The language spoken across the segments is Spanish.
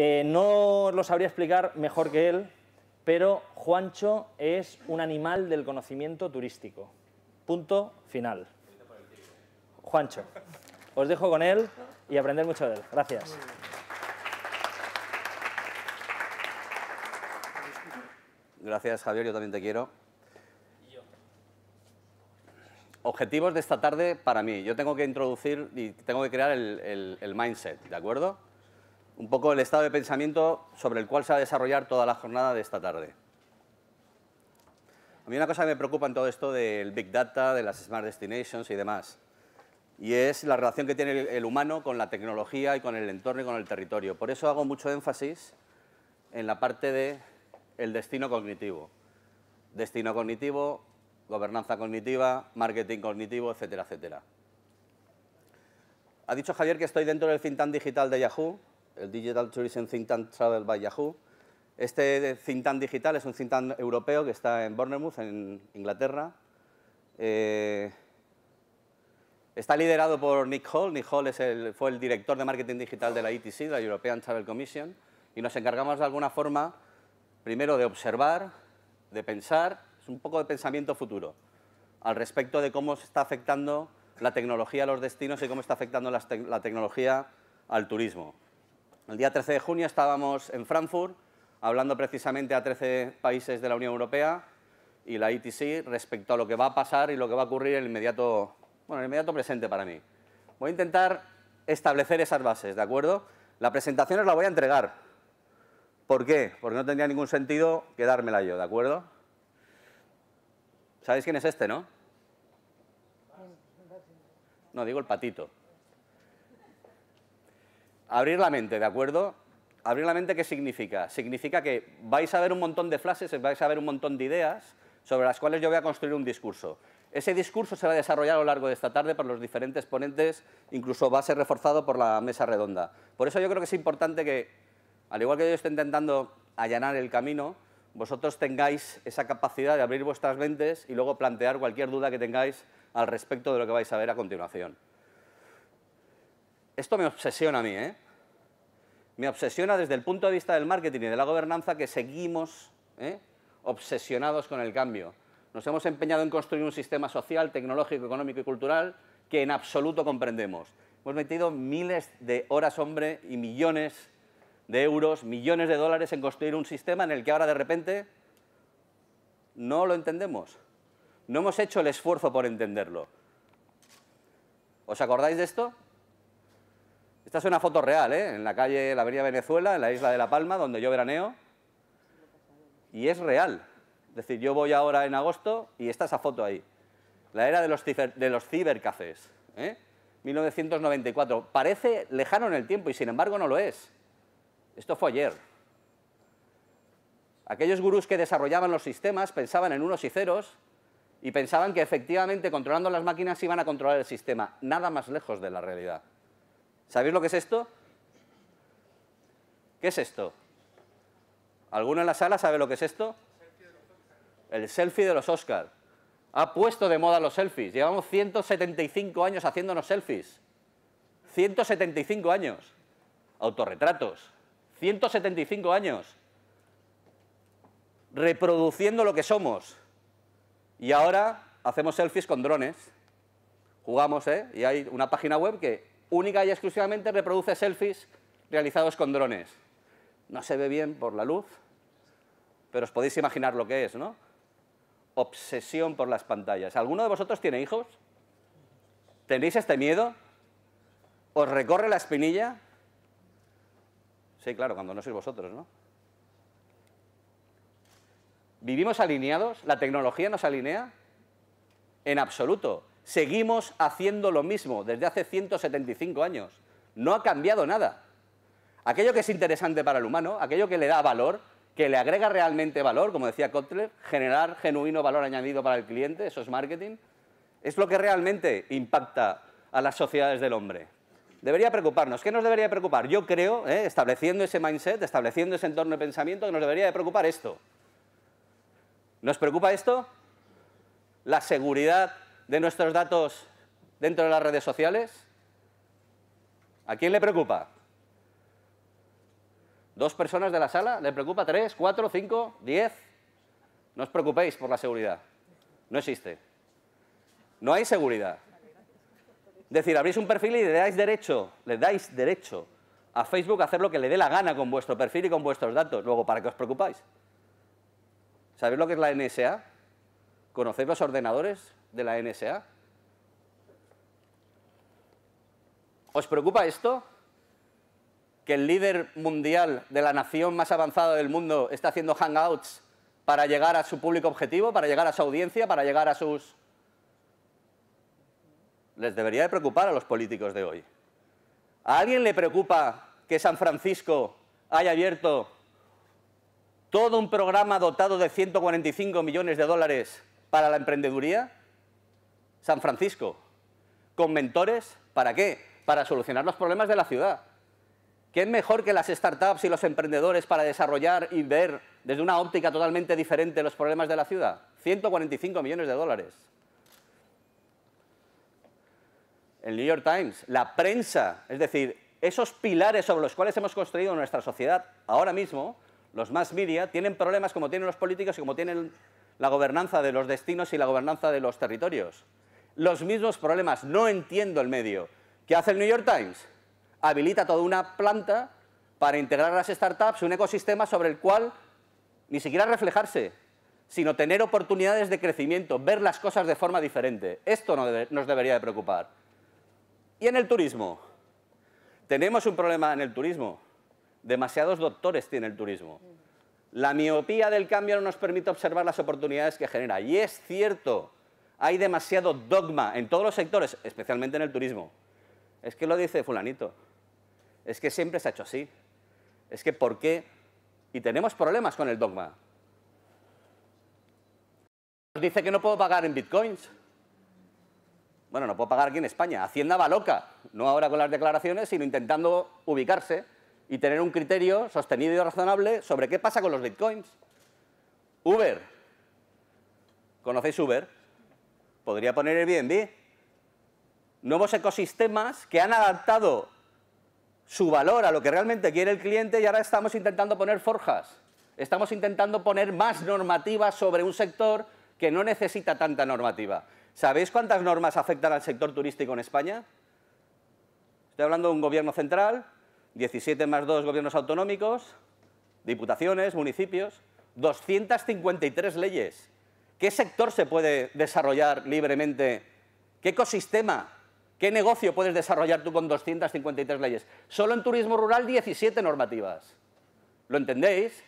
Eh, no lo sabría explicar mejor que él, pero Juancho es un animal del conocimiento turístico. Punto final. Juancho, os dejo con él y aprender mucho de él. Gracias. Gracias, Javier, yo también te quiero. Objetivos de esta tarde para mí. Yo tengo que introducir y tengo que crear el mindset, ¿de acuerdo? un poco el estado de pensamiento sobre el cual se va a desarrollar toda la jornada de esta tarde. A mí una cosa que me preocupa en todo esto del Big Data, de las Smart Destinations y demás, y es la relación que tiene el humano con la tecnología y con el entorno y con el territorio. Por eso hago mucho énfasis en la parte de el destino cognitivo. Destino cognitivo, gobernanza cognitiva, marketing cognitivo, etcétera, etcétera. Ha dicho Javier que estoy dentro del fintan digital de Yahoo, el Digital Tourism Think Tank Travel by Yahoo. Este think tank digital es un think tank europeo que está en Bournemouth, en Inglaterra. Eh, está liderado por Nick Hall. Nick Hall es el, fue el director de marketing digital de la ETC, la European Travel Commission, y nos encargamos de alguna forma, primero, de observar, de pensar, es un poco de pensamiento futuro, al respecto de cómo se está afectando la tecnología a los destinos y cómo está afectando la tecnología al turismo. El día 13 de junio estábamos en Frankfurt hablando precisamente a 13 países de la Unión Europea y la ETC respecto a lo que va a pasar y lo que va a ocurrir en el inmediato, bueno, en el inmediato presente para mí. Voy a intentar establecer esas bases, ¿de acuerdo? La presentación os la voy a entregar. ¿Por qué? Porque no tendría ningún sentido quedármela yo, ¿de acuerdo? ¿Sabéis quién es este, no? No, digo el patito. Abrir la mente, ¿de acuerdo? Abrir la mente, ¿qué significa? Significa que vais a ver un montón de frases, vais a ver un montón de ideas sobre las cuales yo voy a construir un discurso. Ese discurso se va a desarrollar a lo largo de esta tarde por los diferentes ponentes, incluso va a ser reforzado por la mesa redonda. Por eso yo creo que es importante que, al igual que yo estoy intentando allanar el camino, vosotros tengáis esa capacidad de abrir vuestras mentes y luego plantear cualquier duda que tengáis al respecto de lo que vais a ver a continuación. Esto me obsesiona a mí, ¿eh? me obsesiona desde el punto de vista del marketing y de la gobernanza que seguimos ¿eh? obsesionados con el cambio. Nos hemos empeñado en construir un sistema social, tecnológico, económico y cultural que en absoluto comprendemos. Hemos metido miles de horas hombre y millones de euros, millones de dólares en construir un sistema en el que ahora de repente no lo entendemos. No hemos hecho el esfuerzo por entenderlo. ¿Os acordáis de esto? Esta es una foto real, ¿eh? en la calle, la avenida Venezuela, en la isla de La Palma, donde yo veraneo. Y es real. Es decir, yo voy ahora en agosto y está esa foto ahí. La era de los, cibercafés. 1994. ¿eh? Parece lejano en el tiempo y sin embargo no lo es. Esto fue ayer. Aquellos gurús que desarrollaban los sistemas pensaban en unos y ceros y pensaban que efectivamente controlando las máquinas iban a controlar el sistema. Nada más lejos de la realidad. ¿Sabéis lo que es esto? ¿Qué es esto? ¿Alguno en la sala sabe lo que es esto? El selfie de los Oscars. Ha puesto de moda los selfies. Llevamos 175 años haciéndonos selfies. 175 años. Autorretratos. 175 años. Reproduciendo lo que somos. Y ahora hacemos selfies con drones. Jugamos, ¿eh? Y hay una página web que única y exclusivamente reproduce selfies realizados con drones. No se ve bien por la luz, pero os podéis imaginar lo que es, ¿no? Obsesión por las pantallas. ¿Alguno de vosotros tiene hijos? ¿Tenéis este miedo? ¿Os recorre la espinilla? Sí, claro, cuando no sois vosotros, ¿no? ¿Vivimos alineados? ¿La tecnología nos alinea? En absoluto seguimos haciendo lo mismo desde hace 175 años. No ha cambiado nada. Aquello que es interesante para el humano, aquello que le da valor, que le agrega realmente valor, como decía Kotler, generar genuino valor añadido para el cliente, eso es marketing, es lo que realmente impacta a las sociedades del hombre. Debería preocuparnos. ¿Qué nos debería preocupar? Yo creo, ¿eh? estableciendo ese mindset, estableciendo ese entorno de pensamiento, que nos debería preocupar esto. ¿Nos preocupa esto? La seguridad de nuestros datos dentro de las redes sociales? ¿A quién le preocupa? ¿Dos personas de la sala? ¿Le preocupa? ¿Tres? ¿Cuatro? ¿Cinco? ¿Diez? No os preocupéis por la seguridad. No existe. No hay seguridad. Es decir, abrís un perfil y le dais derecho, le dais derecho a Facebook a hacer lo que le dé la gana con vuestro perfil y con vuestros datos. Luego, ¿para qué os preocupáis? ¿Sabéis lo que es la NSA? ¿Conocéis los ordenadores? de la NSA? ¿Os preocupa esto? ¿Que el líder mundial de la nación más avanzada del mundo está haciendo hangouts para llegar a su público objetivo, para llegar a su audiencia, para llegar a sus... Les debería de preocupar a los políticos de hoy. ¿A alguien le preocupa que San Francisco haya abierto todo un programa dotado de 145 millones de dólares para la emprendeduría? San Francisco, con mentores, ¿para qué? Para solucionar los problemas de la ciudad. ¿Qué es mejor que las startups y los emprendedores para desarrollar y ver desde una óptica totalmente diferente los problemas de la ciudad? 145 millones de dólares. El New York Times, la prensa, es decir, esos pilares sobre los cuales hemos construido nuestra sociedad ahora mismo, los mass media, tienen problemas como tienen los políticos y como tienen la gobernanza de los destinos y la gobernanza de los territorios los mismos problemas. No entiendo el medio. ¿Qué hace el New York Times? Habilita toda una planta para integrar las startups, un ecosistema sobre el cual ni siquiera reflejarse, sino tener oportunidades de crecimiento, ver las cosas de forma diferente. Esto nos debería de preocupar. Y en el turismo. Tenemos un problema en el turismo. Demasiados doctores tiene el turismo. La miopía del cambio no nos permite observar las oportunidades que genera. Y es cierto, hay demasiado dogma en todos los sectores, especialmente en el turismo. Es que lo dice fulanito. Es que siempre se ha hecho así. Es que ¿por qué? Y tenemos problemas con el dogma. dice que no puedo pagar en bitcoins. Bueno, no puedo pagar aquí en España. Hacienda va loca, no ahora con las declaraciones, sino intentando ubicarse y tener un criterio sostenido y razonable sobre qué pasa con los bitcoins. Uber. ¿Conocéis Uber? podría poner el Airbnb, nuevos ecosistemas que han adaptado su valor a lo que realmente quiere el cliente y ahora estamos intentando poner forjas, estamos intentando poner más normativas sobre un sector que no necesita tanta normativa. ¿Sabéis cuántas normas afectan al sector turístico en España? Estoy hablando de un gobierno central, 17 más 2 gobiernos autonómicos, diputaciones, municipios, 253 leyes. ¿Qué sector se puede desarrollar libremente? ¿Qué ecosistema? ¿Qué negocio puedes desarrollar tú con 253 leyes? Solo en turismo rural 17 normativas. ¿Lo entendéis?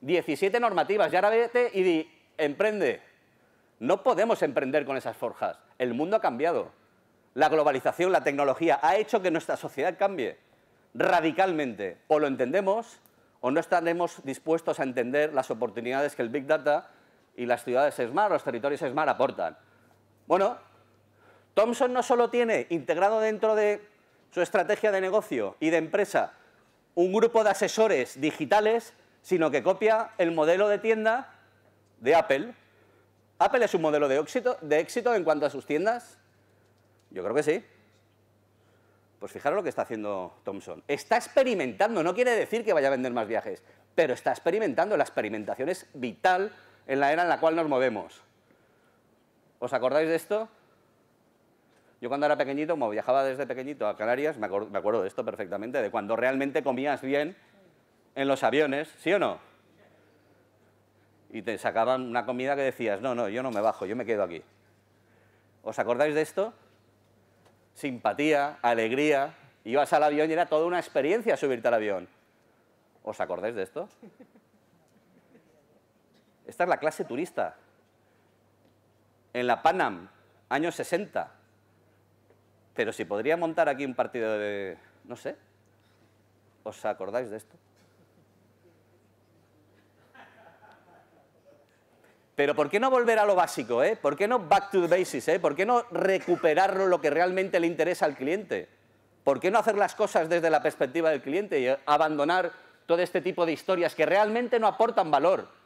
17 normativas. Y ahora vete y emprende. No podemos emprender con esas forjas. El mundo ha cambiado. La globalización, la tecnología ha hecho que nuestra sociedad cambie radicalmente. O lo entendemos o no estaremos dispuestos a entender las oportunidades que el Big Data y las ciudades ESMAR los territorios ESMAR aportan. Bueno, Thomson no solo tiene integrado dentro de su estrategia de negocio y de empresa un grupo de asesores digitales, sino que copia el modelo de tienda de Apple. ¿Apple es un modelo de éxito, de éxito en cuanto a sus tiendas? Yo creo que sí. Pues fijaros lo que está haciendo Thomson. Está experimentando, no quiere decir que vaya a vender más viajes, pero está experimentando. La experimentación es vital en la era en la cual nos movemos. ¿Os acordáis de esto? Yo cuando era pequeñito, como viajaba desde pequeñito a Canarias, me, acuerdo, me acuerdo de esto perfectamente, de cuando realmente comías bien en los aviones, ¿sí o no? Y te sacaban una comida que decías, no, no, yo no me bajo, yo me quedo aquí. ¿Os acordáis de esto? Simpatía, alegría, ibas al avión y era toda una experiencia subirte al avión. ¿Os acordáis de esto? Esta es la clase turista. En la Panam, años 60. Pero si podría montar aquí un partido de... no sé. ¿Os acordáis de esto? Pero ¿por qué no volver a lo básico? Eh? ¿Por qué no back to the basics? Eh? ¿Por qué no recuperar lo que realmente le interesa al cliente? ¿Por qué no hacer las cosas desde la perspectiva del cliente y abandonar todo este tipo de historias que realmente no aportan valor?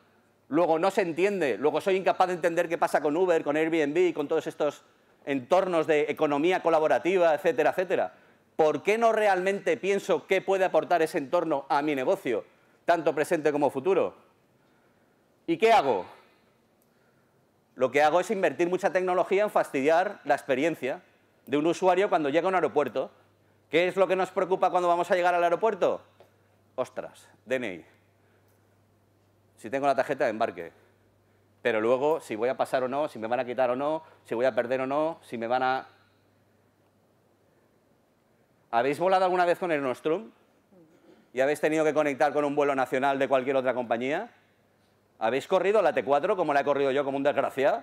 luego no se entiende, luego soy incapaz de entender qué pasa con Uber, con Airbnb, con todos estos entornos de economía colaborativa, etcétera, etcétera. ¿Por qué no realmente pienso qué puede aportar ese entorno a mi negocio, tanto presente como futuro? ¿Y qué hago? Lo que hago es invertir mucha tecnología en fastidiar la experiencia de un usuario cuando llega a un aeropuerto. ¿Qué es lo que nos preocupa cuando vamos a llegar al aeropuerto? Ostras, DNI. Si tengo la tarjeta de embarque. Pero luego, si voy a pasar o no, si me van a quitar o no, si voy a perder o no, si me van a... ¿Habéis volado alguna vez con el Nostrum? ¿Y habéis tenido que conectar con un vuelo nacional de cualquier otra compañía? ¿Habéis corrido la T4 como la he corrido yo como un desgraciado?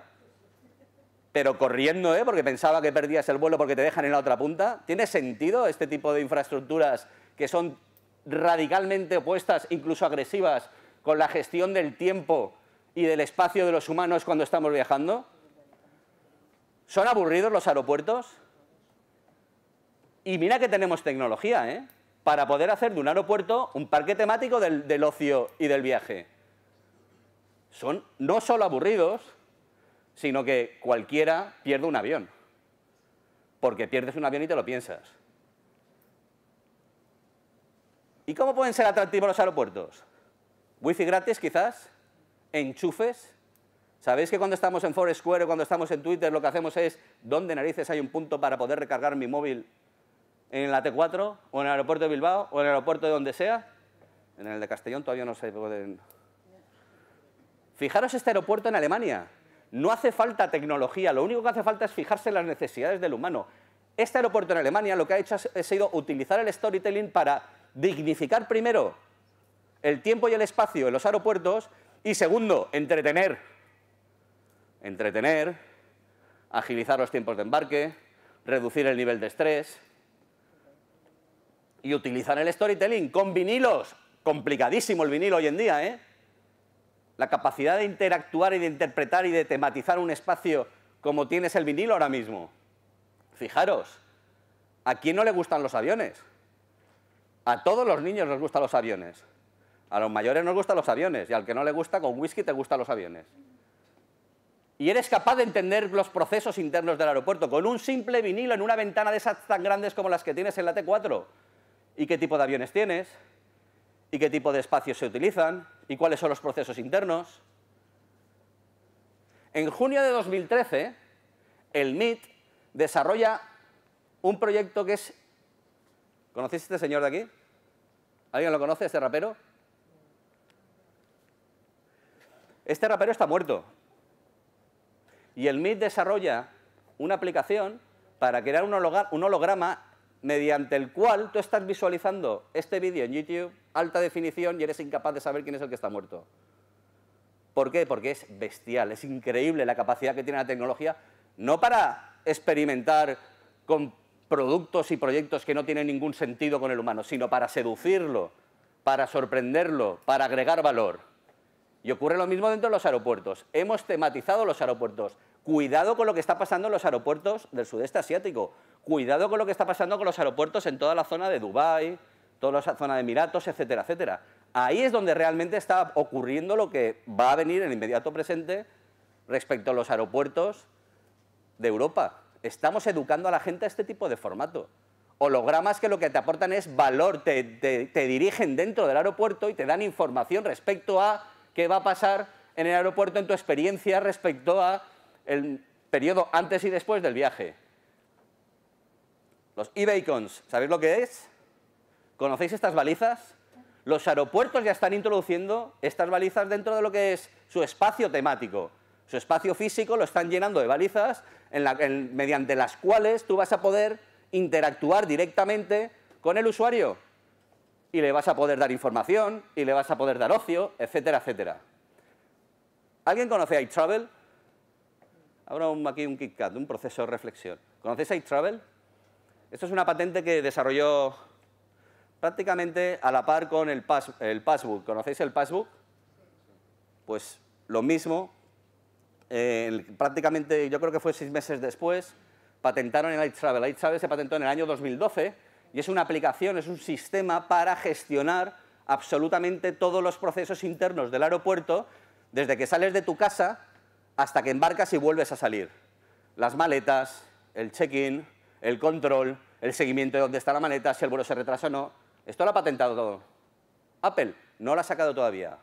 Pero corriendo, ¿eh? Porque pensaba que perdías el vuelo porque te dejan en la otra punta. ¿Tiene sentido este tipo de infraestructuras que son radicalmente opuestas, incluso agresivas, con la gestión del tiempo y del espacio de los humanos cuando estamos viajando? ¿Son aburridos los aeropuertos? Y mira que tenemos tecnología, ¿eh? Para poder hacer de un aeropuerto un parque temático del, del ocio y del viaje. Son no solo aburridos, sino que cualquiera pierde un avión. Porque pierdes un avión y te lo piensas. ¿Y cómo pueden ser atractivos los aeropuertos? Wi-Fi gratis quizás, enchufes. ¿Sabéis que cuando estamos en Foursquare o cuando estamos en Twitter lo que hacemos es dónde narices hay un punto para poder recargar mi móvil en la T4 o en el aeropuerto de Bilbao o en el aeropuerto de donde sea? En el de Castellón todavía no se pueden... Fijaros este aeropuerto en Alemania. No hace falta tecnología, lo único que hace falta es fijarse en las necesidades del humano. Este aeropuerto en Alemania lo que ha hecho ha sido utilizar el storytelling para dignificar primero el tiempo y el espacio en los aeropuertos. Y segundo, entretener. Entretener, agilizar los tiempos de embarque, reducir el nivel de estrés. Y utilizar el storytelling con vinilos. Complicadísimo el vinilo hoy en día, ¿eh? La capacidad de interactuar y de interpretar y de tematizar un espacio como tienes el vinilo ahora mismo. Fijaros, ¿a quién no le gustan los aviones? A todos los niños les gustan los aviones. A los mayores nos gustan los aviones y al que no le gusta, con whisky te gustan los aviones. Y eres capaz de entender los procesos internos del aeropuerto con un simple vinilo en una ventana de esas tan grandes como las que tienes en la T4. ¿Y qué tipo de aviones tienes? ¿Y qué tipo de espacios se utilizan? ¿Y cuáles son los procesos internos? En junio de 2013, el MIT desarrolla un proyecto que es... ¿Conocéis este señor de aquí? ¿Alguien lo conoce, este rapero? este rapero está muerto. Y el MIT desarrolla una aplicación para crear un, holograma mediante el cual tú estás visualizando este vídeo en YouTube, alta definición, y eres incapaz de saber quién es el que está muerto. ¿Por qué? Porque es bestial, es increíble la capacidad que tiene la tecnología, no para experimentar con productos y proyectos que no tienen ningún sentido con el humano, sino para seducirlo, para sorprenderlo, para agregar valor. Y ocurre lo mismo dentro de los aeropuertos. Hemos tematizado los aeropuertos. Cuidado con lo que está pasando en los aeropuertos del sudeste asiático. Cuidado con lo que está pasando con los aeropuertos en toda la zona de Dubái, toda la zona de Emiratos, etcétera, etcétera. Ahí es donde realmente está ocurriendo lo que va a venir en el inmediato presente respecto a los aeropuertos de Europa. Estamos educando a la gente a este tipo de formato. Hologramas que lo que te aportan es valor, te, te dirigen dentro del aeropuerto y te dan información respecto a qué va a pasar en el aeropuerto en tu experiencia respecto a el periodo antes y después del viaje. Los e ¿sabéis lo que es? ¿Conocéis estas balizas? Los aeropuertos ya están introduciendo estas balizas dentro de lo que es su espacio temático. Su espacio físico lo están llenando de balizas mediante las cuales tú vas a poder interactuar directamente con el usuario y le vas a poder dar información, y le vas a poder dar ocio, etcétera, etcétera. ¿Alguien conoce iTravel? Ahora un, aquí un KitKat, un proceso de reflexión. ¿Conocéis iTravel? Esto es una patente que desarrolló prácticamente a la par con el, Passbook. ¿Conocéis el Passbook? Pues lo mismo, eh, prácticamente yo creo que fue seis meses después, patentaron el iTravel. El iTravel se patentó en el año 2012 y es una aplicación, es un sistema para gestionar absolutamente todos los procesos internos del aeropuerto, desde que sales de tu casa hasta que embarcas y vuelves a salir. Las maletas, el check-in, el control, el seguimiento de dónde está la maleta, si el vuelo se retrasa o no. Esto lo ha patentado todo. Apple no lo ha sacado todavía.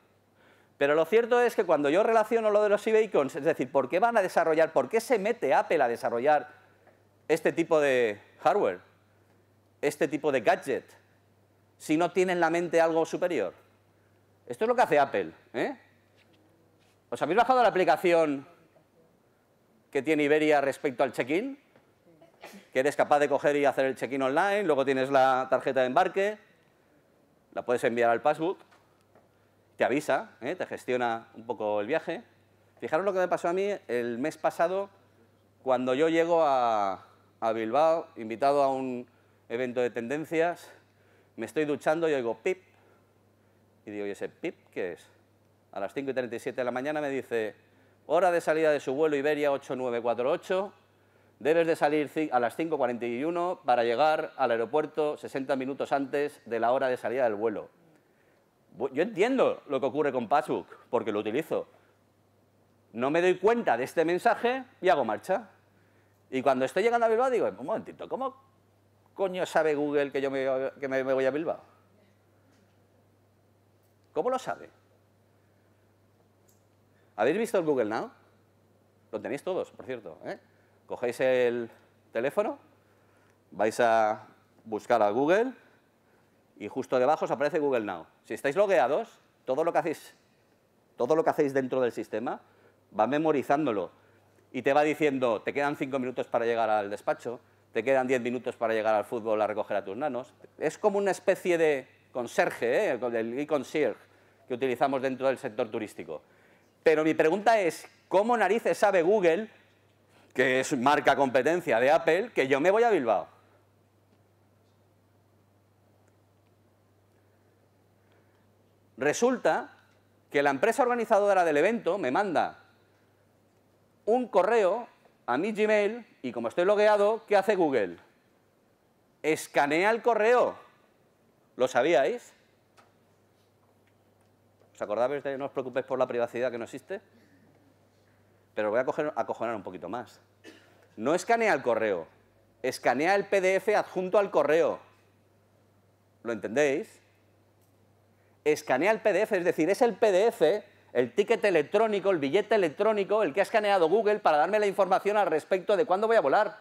Pero lo cierto es que cuando yo relaciono lo de los e es decir, ¿por qué van a desarrollar, por qué se mete Apple a desarrollar este tipo de hardware? este tipo de gadget si no tiene en la mente algo superior? Esto es lo que hace Apple. ¿eh? ¿Os habéis bajado la aplicación que tiene Iberia respecto al check-in? Que eres capaz de coger y hacer el check-in online, luego tienes la tarjeta de embarque, la puedes enviar al passbook, te avisa, ¿eh? te gestiona un poco el viaje. Fijaros lo que me pasó a mí el mes pasado cuando yo llego a Bilbao, invitado a un evento de tendencias, me estoy duchando y oigo pip, y digo, ¿y ese pip qué es? A las 5 y 37 de la mañana me dice, hora de salida de su vuelo Iberia 8948, debes de salir a las 5.41 para llegar al aeropuerto 60 minutos antes de la hora de salida del vuelo. Yo entiendo lo que ocurre con Passbook, porque lo utilizo. No me doy cuenta de este mensaje y hago marcha. Y cuando estoy llegando a Bilbao digo, un momentito, ¿cómo coño sabe Google que yo me, voy a Bilbao? ¿Cómo lo sabe? ¿Habéis visto el Google Now? Lo tenéis todos, por cierto. ¿eh? Cogéis el teléfono, vais a buscar a Google y justo debajo os aparece Google Now. Si estáis logueados, todo lo que hacéis, todo lo que hacéis dentro del sistema va memorizándolo y te va diciendo, te quedan cinco minutos para llegar al despacho, te quedan 10 minutos para llegar al fútbol a recoger a tus nanos. Es como una especie de conserje, ¿eh? el concierge que utilizamos dentro del sector turístico. Pero mi pregunta es, ¿cómo narices sabe Google, que es marca competencia de Apple, que yo me voy a Bilbao? Resulta que la empresa organizadora del evento me manda un correo a mi Gmail y como estoy logueado, ¿qué hace Google? Escanea el correo. ¿Lo sabíais? ¿Os acordáis de no os preocupéis por la privacidad que no existe? Pero voy a acojonar un poquito más. No escanea el correo, escanea el PDF adjunto al correo. ¿Lo entendéis? Escanea el PDF, es decir, es el PDF el ticket electrónico, el billete electrónico, el que ha escaneado Google para darme la información al respecto de cuándo voy a volar.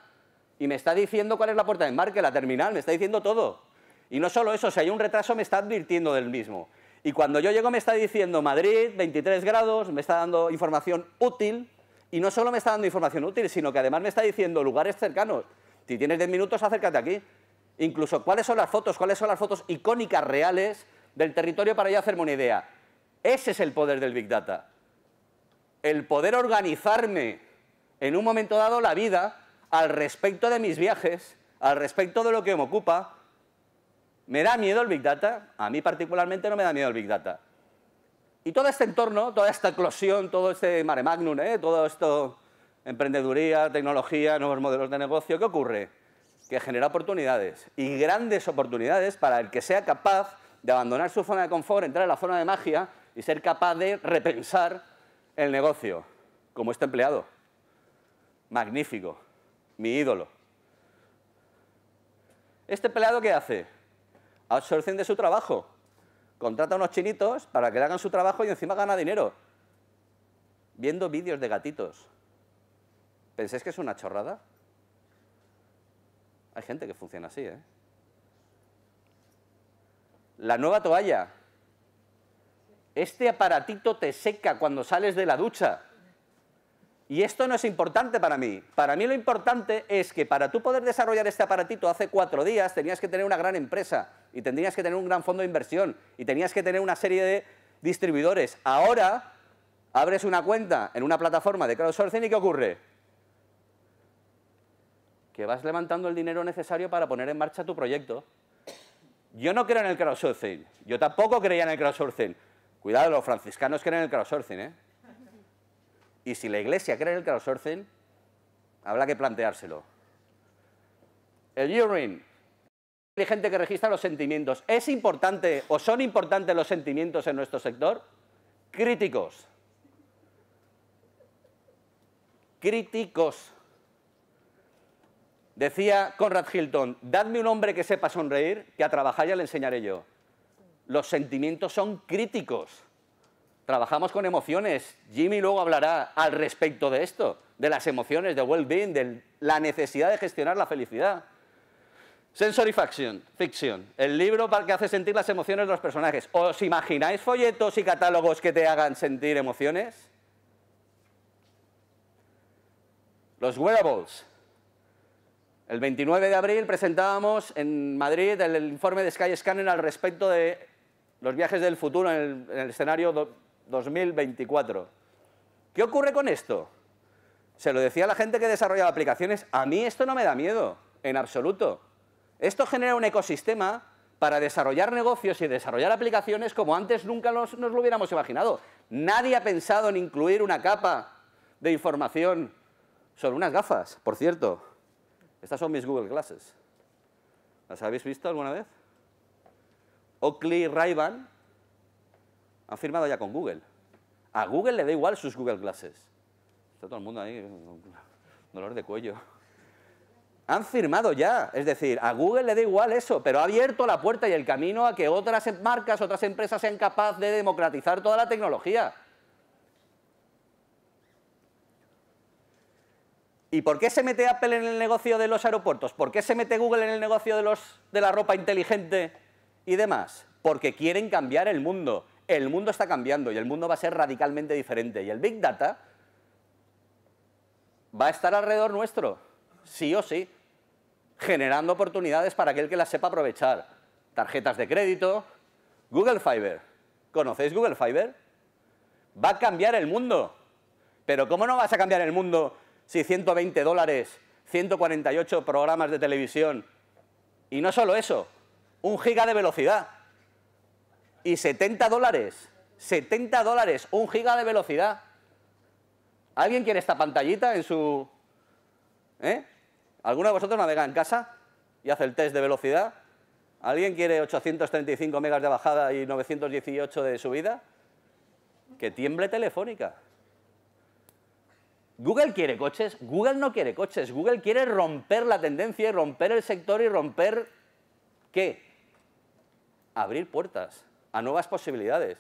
Y me está diciendo cuál es la puerta de embarque, la terminal, me está diciendo todo. Y no solo eso, si hay un retraso me está advirtiendo del mismo. Y cuando yo llego me está diciendo Madrid, 23 grados, me está dando información útil. Y no solo me está dando información útil, sino que además me está diciendo lugares cercanos. Si tienes 10 minutos, acércate aquí. Incluso cuáles son las fotos, cuáles son las fotos icónicas reales del territorio para yo hacerme una idea. Ese es el poder del Big Data. El poder organizarme en un momento dado la vida al respecto de mis viajes, al respecto de lo que me ocupa. ¿Me da miedo el Big Data? A mí particularmente no me da miedo el Big Data. Y todo este entorno, toda esta eclosión, todo este mare magnum, ¿eh? todo esto, emprendeduría, tecnología, nuevos modelos de negocio, ¿qué ocurre? Que genera oportunidades y grandes oportunidades para el que sea capaz de abandonar su zona de confort, entrar en la zona de magia y ser capaz de repensar el negocio, como este empleado. Magnífico, mi ídolo. ¿Este empleado qué hace? absorción de su trabajo. Contrata a unos chinitos para que le hagan su trabajo y encima gana dinero. Viendo vídeos de gatitos. ¿Pensáis que es una chorrada? Hay gente que funciona así, ¿eh? La nueva toalla. Este aparatito te seca cuando sales de la ducha. Y esto no es importante para mí. Para mí lo importante es que para tú poder desarrollar este aparatito hace cuatro días tenías que tener una gran empresa y tendrías que tener un gran fondo de inversión y tenías que tener una serie de distribuidores. Ahora abres una cuenta en una plataforma de crowdsourcing y ¿qué ocurre? Que vas levantando el dinero necesario para poner en marcha tu proyecto. Yo no creo en el crowdsourcing. Yo tampoco creía en el crowdsourcing. Cuidado, los franciscanos creen en el crowdsourcing, ¿eh? Y si la iglesia cree en el crowdsourcing, habrá que planteárselo. El urine, gente que registra los sentimientos. ¿Es importante o son importantes los sentimientos en nuestro sector? Críticos. Críticos. Decía Conrad Hilton, dadme un hombre que sepa sonreír, que a trabajar ya le enseñaré yo los sentimientos son críticos. Trabajamos con emociones. Jimmy luego hablará al respecto de esto, de las emociones, de well-being, de la necesidad de gestionar la felicidad. Sensory Fiction, el libro para que hace sentir las emociones de los personajes. ¿Os imagináis folletos y catálogos que te hagan sentir emociones? Los wearables. El 29 de abril presentábamos en Madrid el informe de Sky Scanner al respecto de los viajes del futuro en el, escenario 2024. ¿Qué ocurre con esto? Se lo decía a la gente que desarrollaba aplicaciones, a mí esto no me da miedo, en absoluto. Esto genera un ecosistema para desarrollar negocios y desarrollar aplicaciones como antes nunca nos, nos lo hubiéramos imaginado. Nadie ha pensado en incluir una capa de información sobre unas gafas, por cierto. Estas son mis Google Glasses. ¿Las habéis visto alguna vez? Oakley han firmado ya con Google. A Google le da igual sus Google Glasses. Está todo el mundo ahí, dolor de cuello. Han firmado ya, es decir, a Google le da igual eso, pero ha abierto la puerta y el camino a que otras marcas, otras empresas sean capaces de democratizar toda la tecnología. ¿Y por qué se mete Apple en el negocio de los aeropuertos? ¿Por qué se mete Google en el negocio de, los, de la ropa inteligente? y demás, porque quieren cambiar el mundo. El mundo está cambiando y el mundo va a ser radicalmente diferente. Y el Big Data va a estar alrededor nuestro, sí o sí, generando oportunidades para aquel que las sepa aprovechar. Tarjetas de crédito, Google Fiber. ¿Conocéis Google Fiber? Va a cambiar el mundo. Pero ¿cómo no vas a cambiar el mundo si 120 dólares, 148 programas de televisión? Y no solo eso, un giga de velocidad. Y 70 dólares. 70 dólares, un giga de velocidad. ¿Alguien quiere esta pantallita en su... ¿Eh? ¿Alguno de vosotros navega en casa y hace el test de velocidad? ¿Alguien quiere 835 megas de bajada y 918 de subida? Que tiemble telefónica. Google quiere coches, Google no quiere coches, Google quiere romper la tendencia y romper el sector y romper ¿qué? abrir puertas a nuevas posibilidades.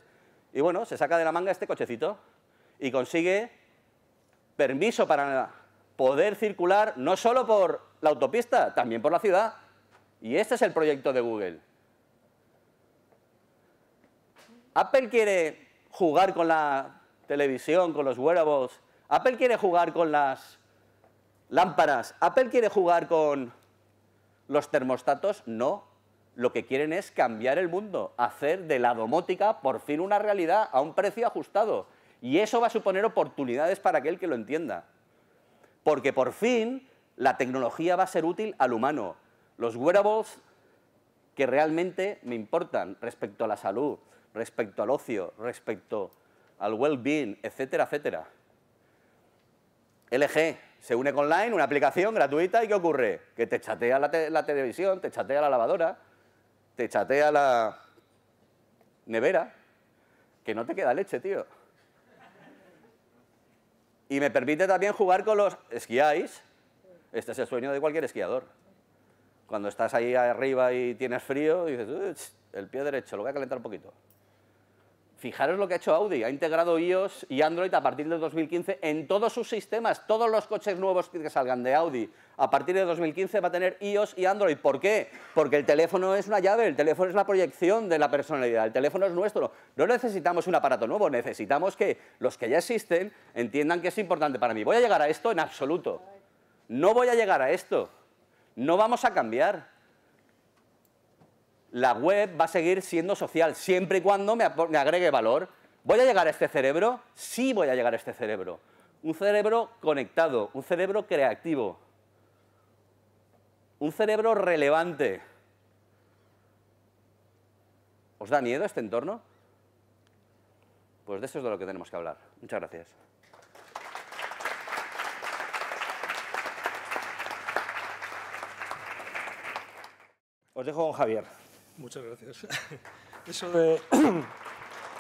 Y bueno, se saca de la manga este cochecito y consigue permiso para poder circular no solo por la autopista, también por la ciudad. Y este es el proyecto de Google. Apple quiere jugar con la televisión, con los wearables. Apple quiere jugar con las lámparas. Apple quiere jugar con los termostatos. No, lo que quieren es cambiar el mundo, hacer de la domótica por fin una realidad a un precio ajustado. Y eso va a suponer oportunidades para aquel que lo entienda. Porque por fin la tecnología va a ser útil al humano. Los wearables que realmente me importan respecto a la salud, respecto al ocio, respecto al well-being, etcétera, etcétera. LG se une con Line, una aplicación gratuita, ¿y qué ocurre? Que te chatea la, la televisión, te chatea la lavadora, te chatea la nevera, que no te queda leche, tío. Y me permite también jugar con los... ¿Esquiáis? Este es el sueño de cualquier esquiador. Cuando estás ahí arriba y tienes frío, dices, el pie derecho, lo voy a calentar un poquito. Fijaros lo que ha hecho Audi, ha integrado iOS y Android a partir de 2015 en todos sus sistemas, todos los coches nuevos que salgan de Audi a partir de 2015 va a tener iOS y Android. ¿Por qué? Porque el teléfono es una llave, el teléfono es la proyección de la personalidad, el teléfono es nuestro. No necesitamos un aparato nuevo, necesitamos que los que ya existen entiendan que es importante para mí. ¿Voy a llegar a esto? En absoluto. No voy a llegar a esto. No vamos a cambiar la web va a seguir siendo social, siempre y cuando me, agregue valor. ¿Voy a llegar a este cerebro? Sí voy a llegar a este cerebro. Un cerebro conectado, un cerebro creativo, un cerebro relevante. ¿Os da miedo este entorno? Pues de eso es de lo que tenemos que hablar. Muchas gracias. Os dejo con Javier. Muchas gracias.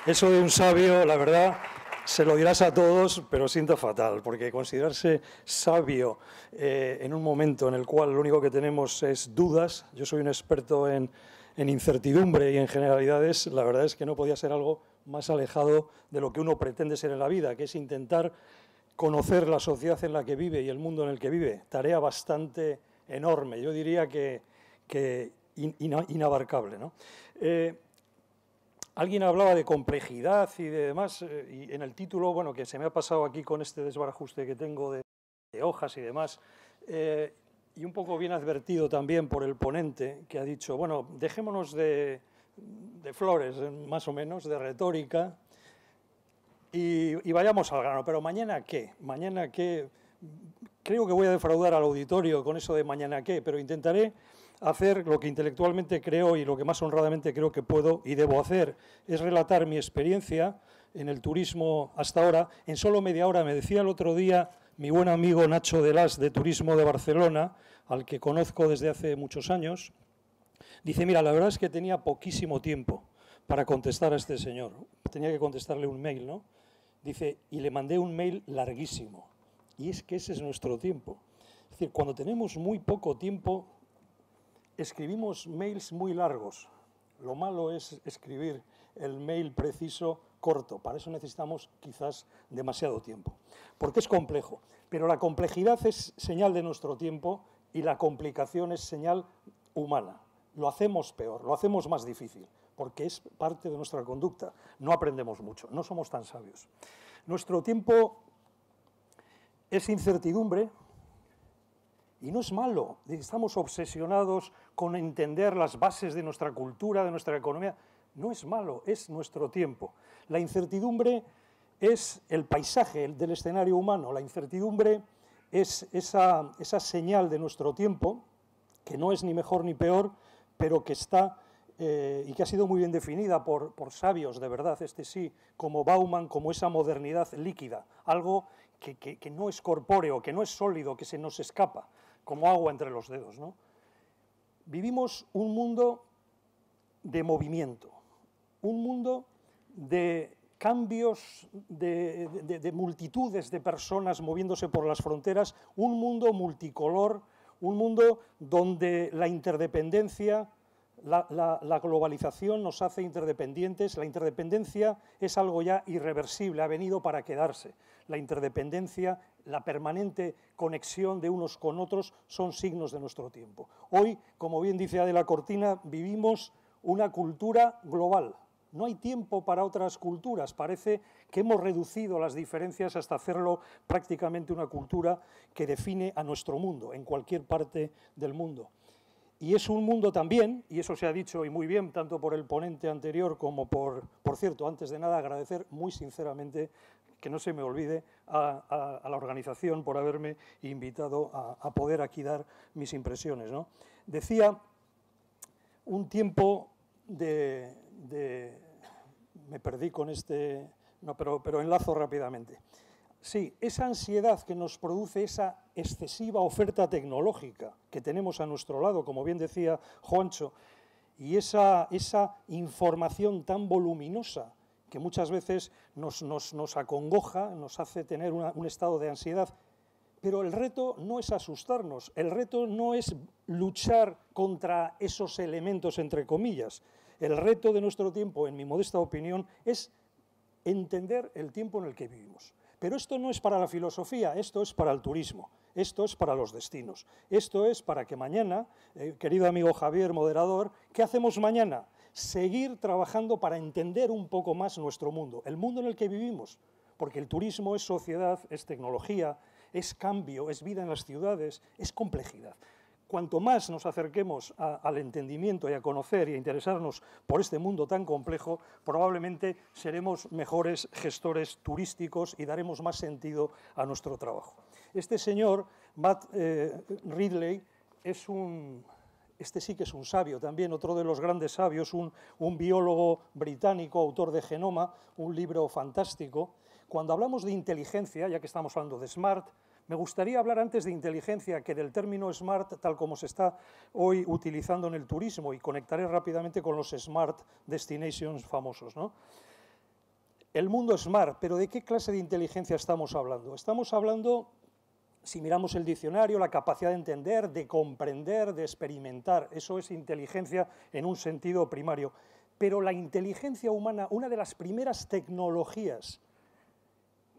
Eso de, un sabio, la verdad, se lo dirás a todos, pero siento fatal, porque considerarse sabio eh, en un momento en el cual lo único que tenemos es dudas, yo soy un experto en, incertidumbre y en generalidades, la verdad es que no podía ser algo más alejado de lo que uno pretende ser en la vida, que es intentar conocer la sociedad en la que vive y el mundo en el que vive. Tarea bastante enorme. Yo diría que inabarcable. Eh, alguien hablaba de complejidad y de demás, eh, y en el título, bueno, que se me ha pasado aquí con este desbarajuste que tengo de, hojas y demás, eh, y un poco bien advertido también por el ponente, que ha dicho, bueno, dejémonos de, flores, más o menos, de retórica, y, vayamos al grano. Pero mañana qué? Mañana qué? Creo que voy a defraudar al auditorio con eso de mañana qué, pero intentaré hacer lo que intelectualmente creo y lo que más honradamente creo que puedo y debo hacer, es relatar mi experiencia en el turismo hasta ahora. En solo media hora me decía el otro día mi buen amigo Nacho Delas de Turismo de Barcelona, al que conozco desde hace muchos años, dice, mira, la verdad es que tenía poquísimo tiempo para contestar a este señor. Tenía que contestarle un mail, ¿no? Dice, y le mandé un mail larguísimo. Y es que ese es nuestro tiempo. Es decir, cuando tenemos muy poco tiempo, escribimos mails muy largos. Lo malo es escribir el mail preciso corto. Para eso necesitamos quizás demasiado tiempo, porque es complejo. Pero la complejidad es señal de nuestro tiempo y la complicación es señal humana. Lo hacemos peor, lo hacemos más difícil, porque es parte de nuestra conducta. No aprendemos mucho, no somos tan sabios. Nuestro tiempo es incertidumbre y no es malo. Estamos obsesionados con entender las bases de nuestra cultura, de nuestra economía, no es malo, es nuestro tiempo. La incertidumbre es el paisaje del escenario humano, la incertidumbre es esa, señal de nuestro tiempo, que no es ni mejor ni peor, pero que está eh, y que ha sido muy bien definida por, por, sabios, de verdad, este sí, como Bauman, como esa modernidad líquida, algo que, que no es corpóreo, que no es sólido, que se nos escapa, como agua entre los dedos, ¿no? Vivimos un mundo de movimiento, un mundo de cambios de, multitudes de personas moviéndose por las fronteras, un mundo multicolor, un mundo donde la interdependencia, la, globalización nos hace interdependientes, la interdependencia es algo ya irreversible, ha venido para quedarse la interdependencia, la permanente conexión de unos con otros son signos de nuestro tiempo. Hoy, como bien dice Adela Cortina, vivimos una cultura global. No hay tiempo para otras culturas. Parece que hemos reducido las diferencias hasta hacerlo prácticamente una cultura que define a nuestro mundo, en cualquier parte del mundo. Y es un mundo también, y eso se ha dicho y muy bien, tanto por el ponente anterior como por, por cierto, antes de nada agradecer muy sinceramente que no se me olvide a, la organización por haberme invitado a, poder aquí dar mis impresiones. ¿no? Decía un tiempo de, Me perdí con este... No, pero, pero enlazo rápidamente. Sí, esa ansiedad que nos produce esa excesiva oferta tecnológica que tenemos a nuestro lado, como bien decía Juancho, y esa, esa información tan voluminosa que muchas veces nos, acongoja, nos hace tener un estado de ansiedad. Pero el reto no es asustarnos, el reto no es luchar contra esos elementos, entre comillas. El reto de nuestro tiempo, en mi modesta opinión, es entender el tiempo en el que vivimos. Pero esto no es para la filosofía, esto es para el turismo, esto es para los destinos, esto es para que mañana, eh, querido amigo Javier, moderador, ¿qué hacemos mañana? seguir trabajando para entender un poco más nuestro mundo, el mundo en el que vivimos, porque el turismo es sociedad, es tecnología, es cambio, es vida en las ciudades, es complejidad. Cuanto más nos acerquemos al entendimiento y a conocer y a interesarnos por este mundo tan complejo, probablemente seremos mejores gestores turísticos y daremos más sentido a nuestro trabajo. Este señor, Matt eh, Ridley, es un este sí que es un sabio, también otro de los grandes sabios, un, biólogo británico, autor de Genoma, un libro fantástico. Cuando hablamos de inteligencia, ya que estamos hablando de smart, me gustaría hablar antes de inteligencia que del término smart tal como se está hoy utilizando en el turismo y conectaré rápidamente con los smart destinations famosos. El mundo smart, pero ¿de qué clase de inteligencia estamos hablando? Estamos hablando si miramos el diccionario, la capacidad de entender, de comprender, de experimentar, eso es inteligencia en un sentido primario. Pero la inteligencia humana, una de las primeras tecnologías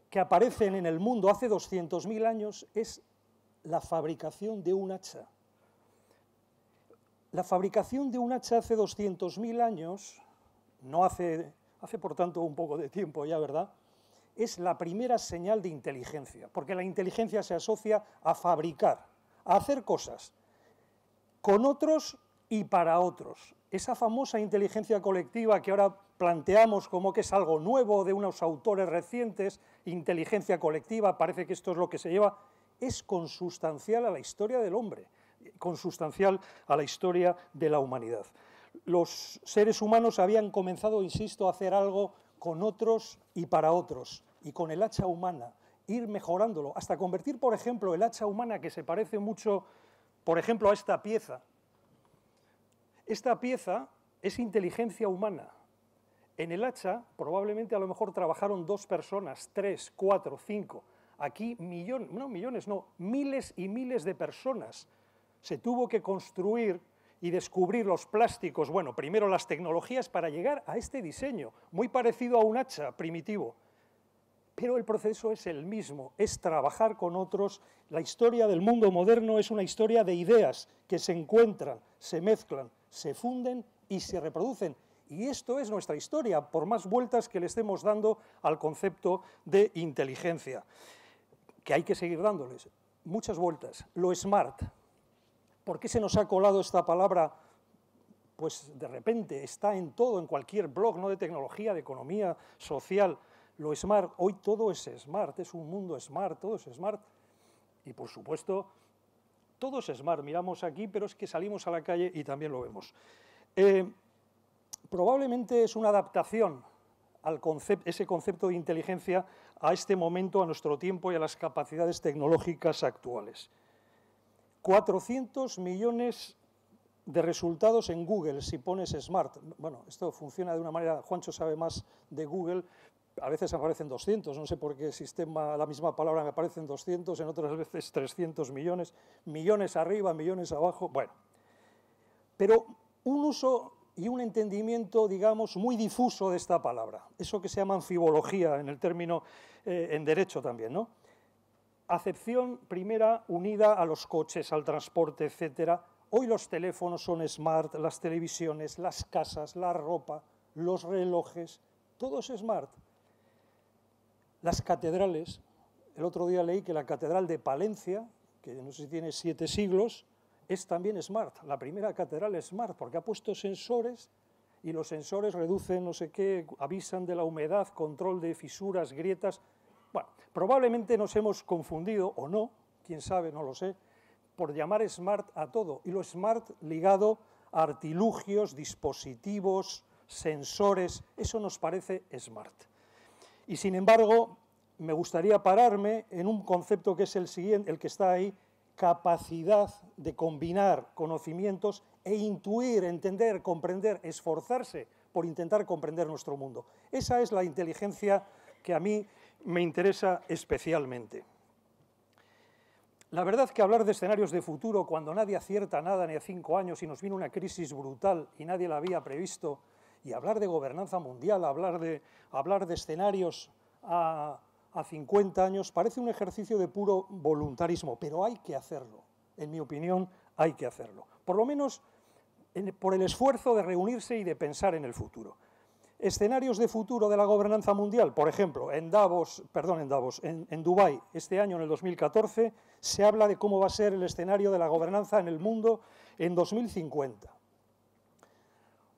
que aparecen en el mundo hace 200.000 años, es la fabricación de un hacha. La fabricación de un hacha hace 200.000 años, no hace, hace por tanto un poco de tiempo ya, ¿verdad? es la primera señal de inteligencia, porque la inteligencia se asocia a fabricar, a hacer cosas con otros y para otros. Esa famosa inteligencia colectiva que ahora planteamos como que es algo nuevo de unos autores recientes, inteligencia colectiva, parece que esto es lo que se lleva, es consustancial a la historia del hombre, consustancial a la historia de la humanidad. Los seres humanos habían comenzado, insisto, a hacer algo con otros y para otros y con el hacha humana ir mejorándolo, hasta convertir, por ejemplo, el hacha humana que se parece mucho, por ejemplo, a esta pieza. Esta pieza es inteligencia humana. En el hacha probablemente a lo mejor trabajaron dos personas, tres, cuatro, cinco. Aquí millones, no millones, no, miles y miles de personas. Se tuvo que construir y descubrir los plásticos, bueno, primero las tecnologías para llegar a este diseño, muy parecido a un hacha primitivo pero el proceso es el mismo, es trabajar con otros. La historia del mundo moderno es una historia de ideas que se encuentran, se mezclan, se funden y se reproducen. Y esto es nuestra historia, por más vueltas que le estemos dando al concepto de inteligencia, que hay que seguir dándoles muchas vueltas. Lo smart, ¿por qué se nos ha colado esta palabra? Pues de repente está en todo, en cualquier blog, no de tecnología, de economía social, lo smart, hoy todo es smart, es un mundo smart, todo es smart. Y por supuesto, todo es smart, miramos aquí, pero es que salimos a la calle y también lo vemos. Eh, probablemente es una adaptación al concepto, ese concepto de inteligencia a este momento, a nuestro tiempo y a las capacidades tecnológicas actuales. 400 millones de resultados en Google si pones Smart. Bueno, esto funciona de una manera, Juancho sabe más de Google, a veces aparecen 200, no sé por qué sistema, la misma palabra me aparecen 200, en otras veces 300 millones, millones arriba, millones abajo, bueno. Pero un uso y un entendimiento, digamos, muy difuso de esta palabra, eso que se llama anfibología en el término eh, en derecho también, ¿no? Acepción primera unida a los coches, al transporte, etcétera. Hoy los teléfonos son smart, las televisiones, las casas, la ropa, los relojes, todo es smart las catedrales, el otro día leí que la catedral de Palencia, que no sé si tiene siete siglos, es también smart, la primera catedral es smart, porque ha puesto sensores y los sensores reducen no sé qué, avisan de la humedad, control de fisuras, grietas. Bueno, probablemente nos hemos confundido o no, quién sabe, no lo sé, por llamar smart a todo, y lo smart ligado a artilugios, dispositivos, sensores, eso nos parece smart. Y sin embargo, me gustaría pararme en un concepto que es el siguiente, el que está ahí, capacidad de combinar conocimientos e intuir, entender, comprender, esforzarse por intentar comprender nuestro mundo. Esa es la inteligencia que a mí me interesa especialmente. La verdad que hablar de escenarios de futuro cuando nadie acierta nada ni a cinco años y nos viene una crisis brutal y nadie la había previsto, y hablar de gobernanza mundial, hablar de, hablar de escenarios a, 50 años, parece un ejercicio de puro voluntarismo, pero hay que hacerlo. En mi opinión, hay que hacerlo. Por lo menos por el esfuerzo de reunirse y de pensar en el futuro. Escenarios de futuro de la gobernanza mundial, por ejemplo, en Davos, perdón, en Davos, en, en Dubái, este año, en el 2014, se habla de cómo va a ser el escenario de la gobernanza en el mundo en 2050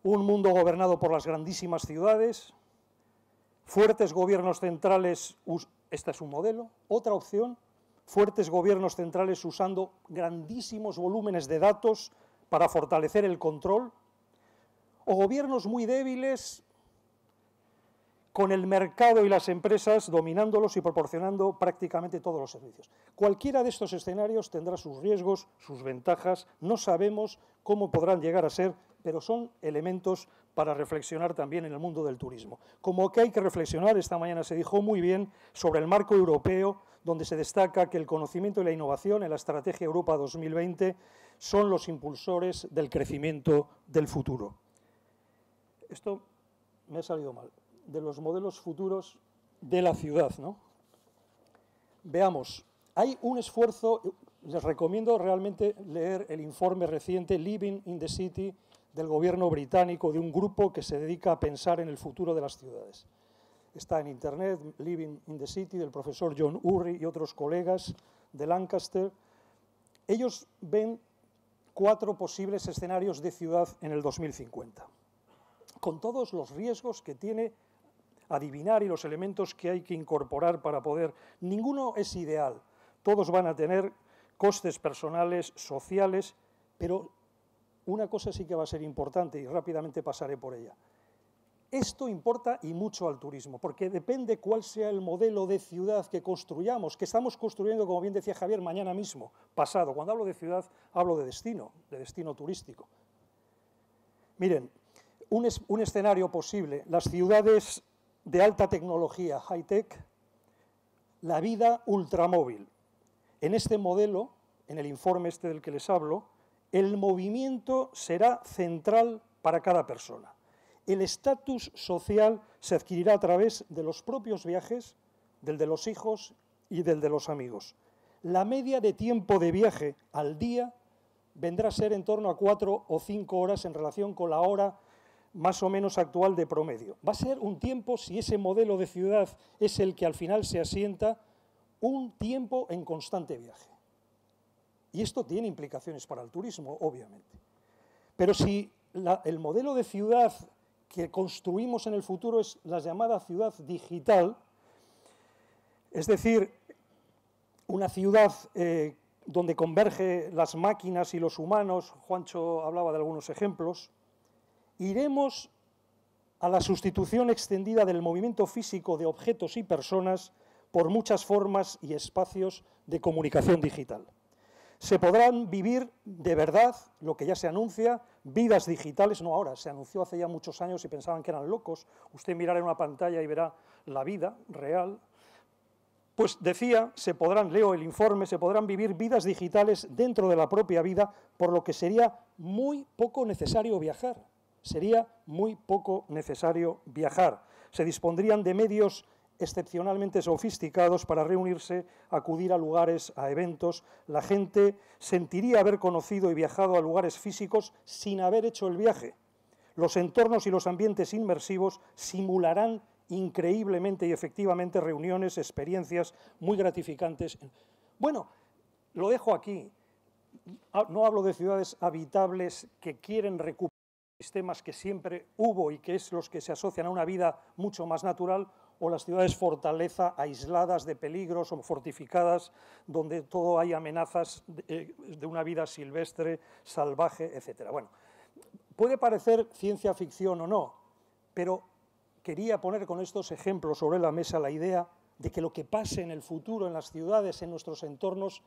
un mundo gobernado por las grandísimas ciudades, fuertes gobiernos centrales, este es un modelo, otra opción, fuertes gobiernos centrales usando grandísimos volúmenes de datos para fortalecer el control, o gobiernos muy débiles con el mercado y las empresas dominándolos y proporcionando prácticamente todos los servicios. Cualquiera de estos escenarios tendrá sus riesgos, sus ventajas, no sabemos cómo podrán llegar a ser pero son elementos para reflexionar también en el mundo del turismo. Como que hay que reflexionar, esta mañana se dijo muy bien sobre el marco europeo, donde se destaca que el conocimiento y la innovación en la Estrategia Europa 2020 son los impulsores del crecimiento del futuro. Esto me ha salido mal, de los modelos futuros de la ciudad, ¿no? Veamos, hay un esfuerzo, les recomiendo realmente leer el informe reciente Living in the City del gobierno británico de un grupo que se dedica a pensar en el futuro de las ciudades. Está en Internet, Living in the City, del profesor John Urry y otros colegas de Lancaster. Ellos ven cuatro posibles escenarios de ciudad en el 2050, con todos los riesgos que tiene adivinar y los elementos que hay que incorporar para poder. Ninguno es ideal, todos van a tener costes personales, sociales, pero una cosa sí que va a ser importante y rápidamente pasaré por ella. Esto importa y mucho al turismo, porque depende cuál sea el modelo de ciudad que construyamos, que estamos construyendo, como bien decía Javier, mañana mismo, pasado. Cuando hablo de ciudad, hablo de destino, de destino turístico. Miren, un, escenario posible, las ciudades de alta tecnología, high-tech, la vida ultramóvil. En este modelo, en el informe este del que les hablo, el movimiento será central para cada persona. El estatus social se adquirirá a través de los propios viajes, del de los hijos y del de los amigos. La media de tiempo de viaje al día vendrá a ser en torno a cuatro o cinco horas en relación con la hora más o menos actual de promedio. Va a ser un tiempo, si ese modelo de ciudad es el que al final se asienta, un tiempo en constante viaje. Y esto tiene implicaciones para el turismo, obviamente. Pero si el modelo de ciudad que construimos en el futuro es la llamada ciudad digital, es decir, una ciudad eh, donde convergen las máquinas y los humanos, Juancho hablaba de algunos ejemplos, iremos a la sustitución extendida del movimiento físico de objetos y personas por muchas formas y espacios de comunicación digital se podrán vivir de verdad lo que ya se anuncia, vidas digitales, no ahora, se anunció hace ya muchos años y pensaban que eran locos, usted mirará en una pantalla y verá la vida real, pues decía, se podrán, leo el informe, se podrán vivir vidas digitales dentro de la propia vida, por lo que sería muy poco necesario viajar, sería muy poco necesario viajar, se dispondrían de medios excepcionalmente sofisticados para reunirse, acudir a lugares, a eventos. La gente sentiría haber conocido y viajado a lugares físicos sin haber hecho el viaje. Los entornos y los ambientes inmersivos simularán increíblemente y efectivamente reuniones, experiencias muy gratificantes. Bueno, lo dejo aquí. No hablo de ciudades habitables que quieren recuperar sistemas que siempre hubo y que es los que se asocian a una vida mucho más natural, o las ciudades fortaleza aisladas de peligros o fortificadas donde todo hay amenazas de, eh, una vida silvestre, salvaje, etc. Bueno, puede parecer ciencia ficción o no, pero quería poner con estos ejemplos sobre la mesa la idea de que lo que pase en el futuro en las ciudades, en nuestros entornos,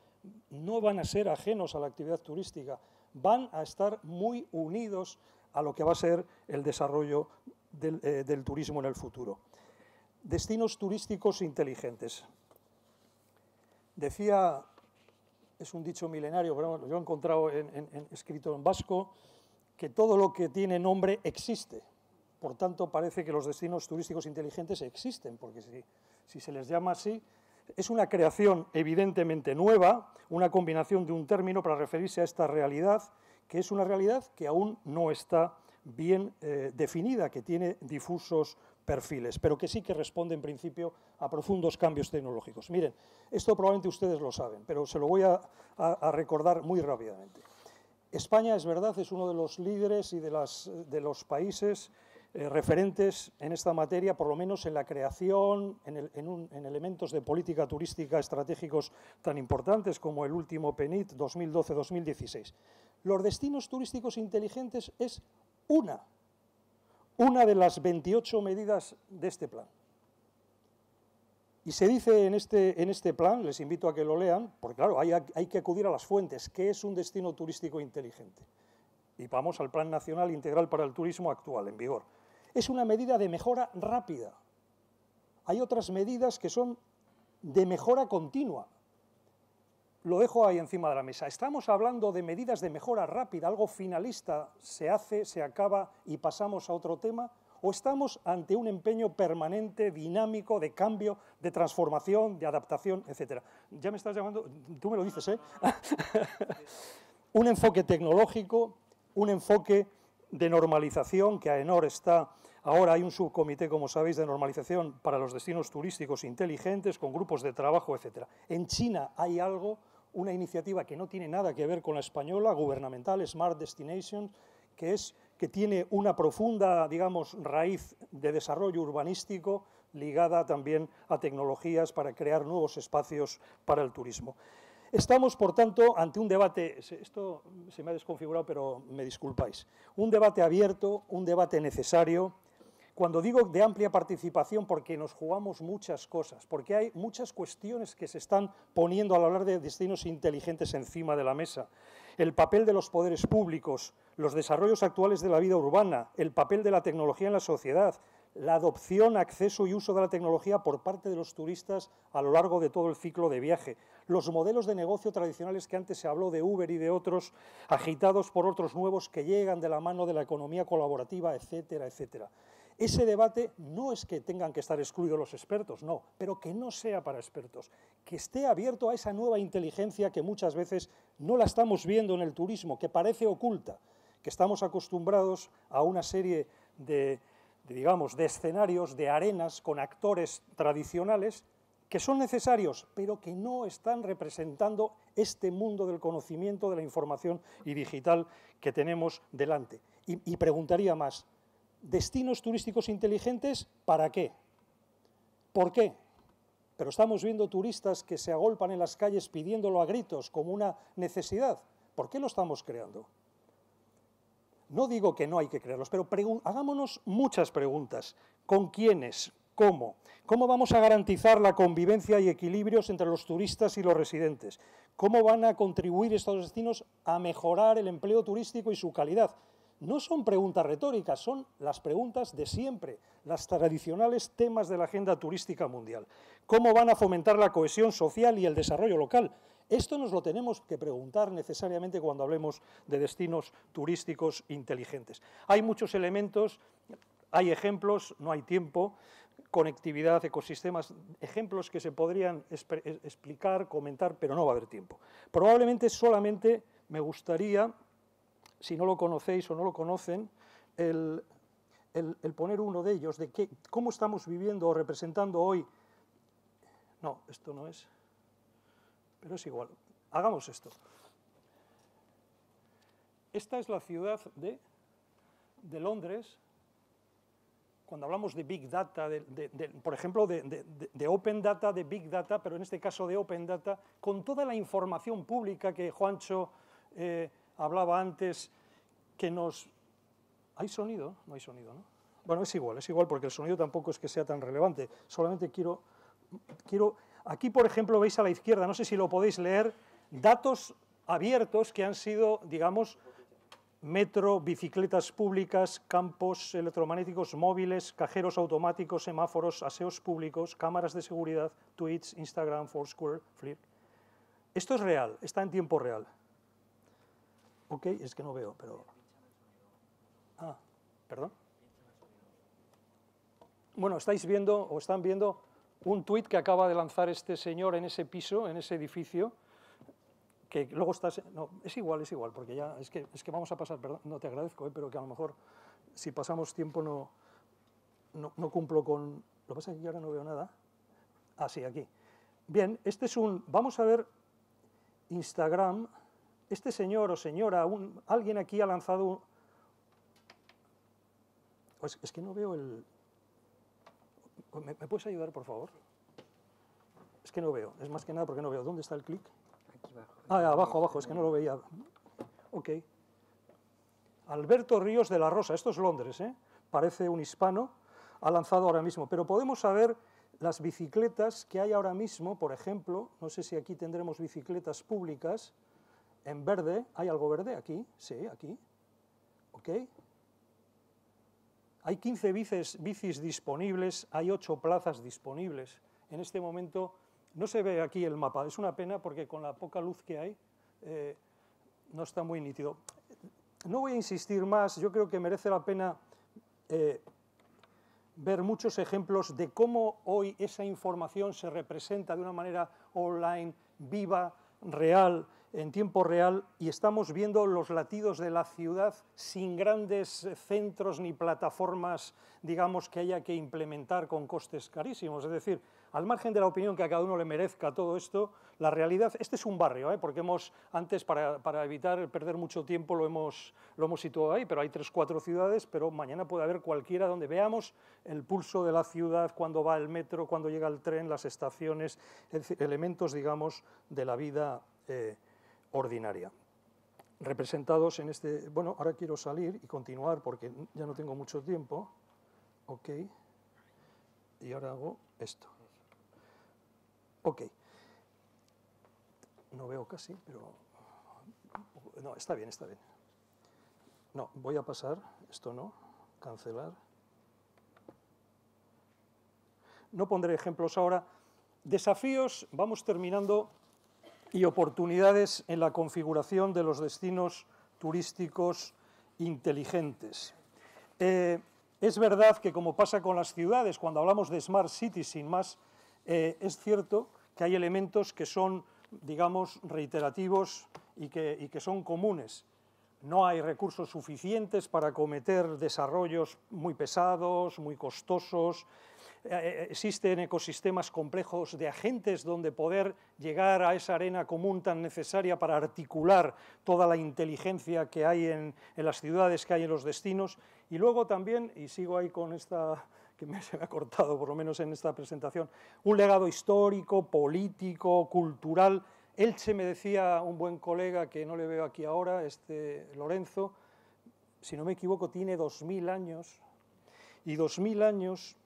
no van a ser ajenos a la actividad turística, van a estar muy unidos a lo que va a ser el desarrollo del eh, turismo en el futuro. Destinos turísticos inteligentes. Decía, es un dicho milenario, pero yo he encontrado en, escrito en vasco, que todo lo que tiene nombre existe. Por tanto, parece que los destinos turísticos inteligentes existen, porque si, si se les llama así, es una creación evidentemente nueva, una combinación de un término para referirse a esta realidad, que es una realidad que aún no está bien eh, definida, que tiene difusos pero que sí que responde en principio a profundos cambios tecnológicos. Miren, esto probablemente ustedes lo saben, pero se lo voy a, recordar muy rápidamente. España, es verdad, es uno de los líderes y de, los países eh, referentes en esta materia, por lo menos en la creación, en, en, elementos de política turística estratégicos tan importantes como el último PENIT 2012-2016. Los destinos turísticos inteligentes es una una de las 28 medidas de este plan. Y se dice en este, en este plan, les invito a que lo lean, porque claro, hay, hay que acudir a las fuentes, ¿qué es un destino turístico inteligente? Y vamos al Plan Nacional Integral para el Turismo actual, en vigor. Es una medida de mejora rápida. Hay otras medidas que son de mejora continua, lo dejo ahí encima de la mesa. Estamos hablando de medidas de mejora rápida, algo finalista, se hace, se acaba y pasamos a otro tema, o estamos ante un empeño permanente, dinámico, de cambio, de transformación, de adaptación, etcétera. Ya me estás llamando, tú me lo dices, ¿eh? un enfoque tecnológico, un enfoque de normalización, que Enor está, ahora hay un subcomité, como sabéis, de normalización para los destinos turísticos inteligentes, con grupos de trabajo, etcétera. En China hay algo una iniciativa que no tiene nada que ver con la española, gubernamental, Smart Destination, que, es, que tiene una profunda, digamos, raíz de desarrollo urbanístico ligada también a tecnologías para crear nuevos espacios para el turismo. Estamos, por tanto, ante un debate, esto se me ha desconfigurado, pero me disculpáis, un debate abierto, un debate necesario, cuando digo de amplia participación, porque nos jugamos muchas cosas, porque hay muchas cuestiones que se están poniendo al hablar de destinos inteligentes encima de la mesa. El papel de los poderes públicos, los desarrollos actuales de la vida urbana, el papel de la tecnología en la sociedad, la adopción, acceso y uso de la tecnología por parte de los turistas a lo largo de todo el ciclo de viaje, los modelos de negocio tradicionales que antes se habló de Uber y de otros, agitados por otros nuevos que llegan de la mano de la economía colaborativa, etcétera, etcétera. Ese debate no es que tengan que estar excluidos los expertos, no, pero que no sea para expertos, que esté abierto a esa nueva inteligencia que muchas veces no la estamos viendo en el turismo, que parece oculta, que estamos acostumbrados a una serie de, digamos, de escenarios, de arenas con actores tradicionales que son necesarios, pero que no están representando este mundo del conocimiento, de la información y digital que tenemos delante. y preguntaría más, destinos turísticos inteligentes, ¿para qué? ¿Por qué? Pero estamos viendo turistas que se agolpan en las calles pidiéndolo a gritos como una necesidad. ¿Por qué lo estamos creando? No digo que no hay que crearlos, pero hagámonos muchas preguntas. ¿Con quiénes? ¿Cómo? ¿Cómo vamos a garantizar la convivencia y equilibrios entre los turistas y los residentes? ¿Cómo van a contribuir estos destinos a mejorar el empleo turístico y su calidad? no son preguntas retóricas, son las preguntas de siempre, las tradicionales temas de la agenda turística mundial. ¿Cómo van a fomentar la cohesión social y el desarrollo local? Esto nos lo tenemos que preguntar necesariamente cuando hablemos de destinos turísticos inteligentes. Hay muchos elementos, hay ejemplos, no hay tiempo, conectividad, ecosistemas, ejemplos que se podrían explicar, comentar, pero no va a haber tiempo. Probablemente solamente me gustaría si no lo conocéis o no lo conocen, el, poner uno de ellos, de qué, cómo estamos viviendo o representando hoy. No, esto no es, pero es igual. Hagamos esto. Esta es la ciudad de, Londres, cuando hablamos de Big Data, por ejemplo, de, Open Data, de Big Data, pero en este caso de Open Data, con toda la información pública que Juancho eh, hablaba antes que nos... ¿Hay sonido? No hay sonido, ¿no? Bueno, es igual, es igual porque el sonido tampoco es que sea tan relevante. Solamente quiero... aquí, por ejemplo, veis a la izquierda, no sé si lo podéis leer, datos abiertos que han sido, digamos, metro, bicicletas públicas, campos electromagnéticos móviles, cajeros automáticos, semáforos, aseos públicos, cámaras de seguridad, tweets, Instagram, Foursquare, Flickr. Esto es real, está en tiempo real. Ok, es que no veo, pero... Ah, perdón. Bueno, estáis viendo o están viendo un tuit que acaba de lanzar este señor en ese piso, en ese edificio, que luego estás... No, es igual, es igual, porque ya es que, es que vamos a pasar, perdón, no te agradezco, eh, pero que a lo mejor si pasamos tiempo no, no, no cumplo con... Lo que pasa es que yo ahora no veo nada. Ah, sí, aquí. Bien, este es un... Vamos a ver Instagram este señor o señora, alguien aquí ha lanzado... Un... Pues es que no veo el... ¿Me, puedes ayudar, por favor? Es que no veo, es más que nada porque no veo. ¿Dónde está el clic? Aquí abajo. Ah, abajo, abajo, es que no lo veía. Ok. Alberto Ríos de la Rosa, esto es Londres, ¿eh? parece un hispano, ha lanzado ahora mismo. Pero podemos saber las bicicletas que hay ahora mismo, por ejemplo, no sé si aquí tendremos bicicletas públicas, en verde, ¿hay algo verde aquí? Sí, aquí. ¿Ok? Hay 15 bicis, disponibles, hay 8 plazas disponibles. En este momento no se ve aquí el mapa, es una pena porque con la poca luz que hay eh, no está muy nítido. No voy a insistir más, yo creo que merece la pena eh, ver muchos ejemplos de cómo hoy esa información se representa de una manera online, viva, real, en tiempo real y estamos viendo los latidos de la ciudad sin grandes centros ni plataformas, digamos, que haya que implementar con costes carísimos. Es decir, al margen de la opinión que a cada uno le merezca todo esto, la realidad, este es un barrio, ¿eh? porque hemos, antes para, para, evitar perder mucho tiempo lo hemos, lo hemos situado ahí, pero hay tres, cuatro ciudades, pero mañana puede haber cualquiera donde veamos el pulso de la ciudad, cuando va el metro, cuando llega el tren, las estaciones, elementos, digamos, de la vida. Eh, ordinaria. Representados en este... Bueno, ahora quiero salir y continuar porque ya no tengo mucho tiempo. Ok. Y ahora hago esto. Ok. No veo casi, pero... No, está bien, está bien. No, voy a pasar, esto no, cancelar. No pondré ejemplos ahora. Desafíos, vamos terminando y oportunidades en la configuración de los destinos turísticos inteligentes. Eh, es verdad que como pasa con las ciudades, cuando hablamos de Smart Cities sin más, eh, es cierto que hay elementos que son, digamos, reiterativos y que, y que son comunes. No hay recursos suficientes para cometer desarrollos muy pesados, muy costosos, eh, eh, existen ecosistemas complejos de agentes donde poder llegar a esa arena común tan necesaria para articular toda la inteligencia que hay en, las ciudades, que hay en los destinos. Y luego también, y sigo ahí con esta que me, se me ha cortado por lo menos en esta presentación, un legado histórico, político, cultural. Elche me decía un buen colega que no le veo aquí ahora, este Lorenzo, si no me equivoco, tiene 2.000 años. Y 2.000 años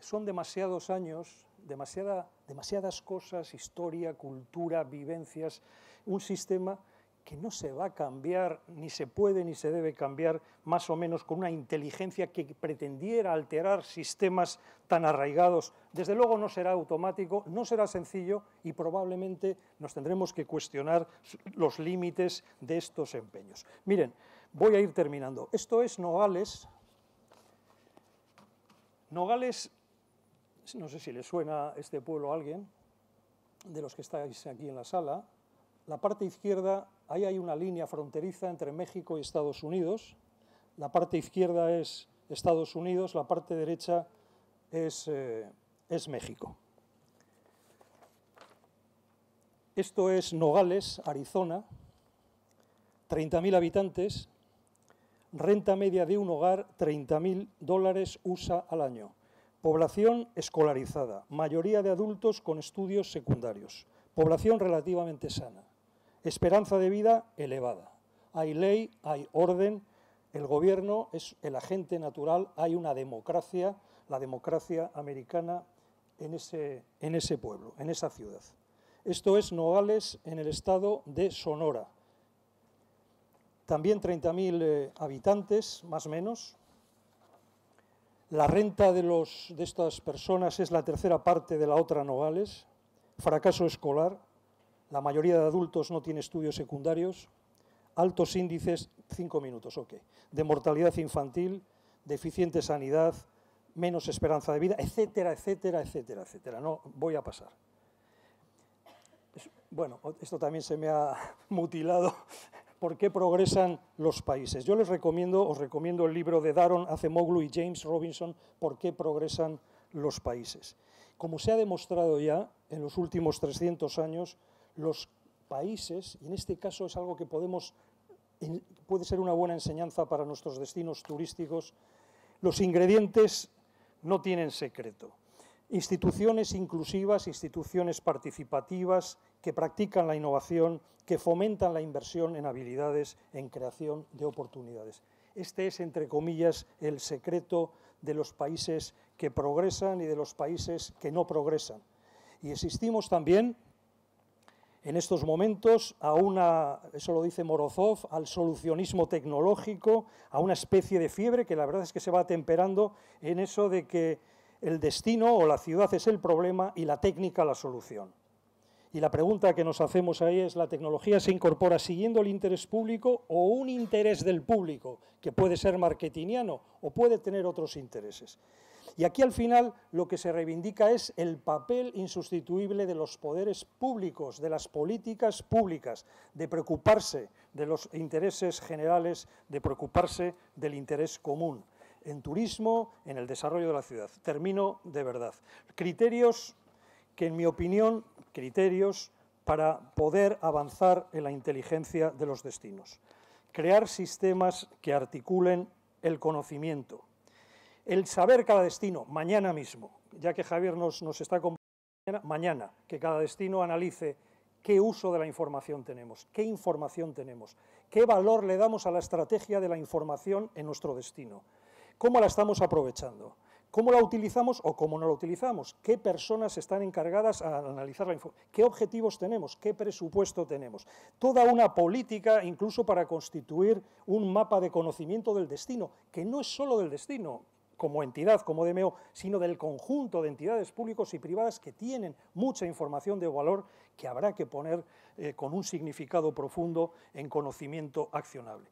son demasiados años, demasiadas cosas, historia, cultura, vivencias, un sistema que no se va a cambiar, ni se puede ni se debe cambiar, más o menos con una inteligencia que pretendiera alterar sistemas tan arraigados. Desde luego no será automático, no será sencillo y probablemente nos tendremos que cuestionar los límites de estos empeños. Miren, voy a ir terminando. Esto es Nogales. Nogales no sé si le suena este pueblo a alguien, de los que estáis aquí en la sala, la parte izquierda, ahí hay una línea fronteriza entre México y Estados Unidos, la parte izquierda es Estados Unidos, la parte derecha es, eh, es México. Esto es Nogales, Arizona, 30.000 habitantes, renta media de un hogar 30.000 dólares USA al año. Población escolarizada, mayoría de adultos con estudios secundarios, población relativamente sana, esperanza de vida elevada. Hay ley, hay orden, el gobierno es el agente natural, hay una democracia, la democracia americana en ese, en ese pueblo, en esa ciudad. Esto es Nogales en el estado de Sonora. También 30.000 eh, habitantes, más o menos, la renta de, los, de estas personas es la tercera parte de la otra Nogales. Fracaso escolar. La mayoría de adultos no tiene estudios secundarios. Altos índices, cinco minutos, ok. De mortalidad infantil, deficiente sanidad, menos esperanza de vida, etcétera, etcétera, etcétera, etcétera. No voy a pasar. Bueno, esto también se me ha mutilado por qué progresan los países. Yo les recomiendo, os recomiendo el libro de Daron Acemoglu y James Robinson, por qué progresan los países. Como se ha demostrado ya en los últimos 300 años, los países, y en este caso es algo que podemos, puede ser una buena enseñanza para nuestros destinos turísticos, los ingredientes no tienen secreto. Instituciones inclusivas, instituciones participativas que practican la innovación, que fomentan la inversión en habilidades, en creación de oportunidades. Este es, entre comillas, el secreto de los países que progresan y de los países que no progresan. Y existimos también en estos momentos a una, eso lo dice Morozov, al solucionismo tecnológico, a una especie de fiebre que la verdad es que se va temperando en eso de que el destino o la ciudad es el problema y la técnica la solución. Y la pregunta que nos hacemos ahí es, ¿la tecnología se incorpora siguiendo el interés público o un interés del público, que puede ser marketingiano o puede tener otros intereses? Y aquí al final lo que se reivindica es el papel insustituible de los poderes públicos, de las políticas públicas, de preocuparse de los intereses generales, de preocuparse del interés común en turismo, en el desarrollo de la ciudad. Termino de verdad. Criterios que, en mi opinión, criterios para poder avanzar en la inteligencia de los destinos. Crear sistemas que articulen el conocimiento. El saber cada destino, mañana mismo, ya que Javier nos, está mañana, mañana, que cada destino analice qué uso de la información tenemos, qué información tenemos, qué valor le damos a la estrategia de la información en nuestro destino. ¿Cómo la estamos aprovechando? ¿Cómo la utilizamos o cómo no la utilizamos? ¿Qué personas están encargadas a analizar la información? ¿Qué objetivos tenemos? ¿Qué presupuesto tenemos? Toda una política incluso para constituir un mapa de conocimiento del destino, que no es solo del destino como entidad, como DMO, sino del conjunto de entidades públicas y privadas que tienen mucha información de valor que habrá que poner eh, con un significado profundo en conocimiento accionable.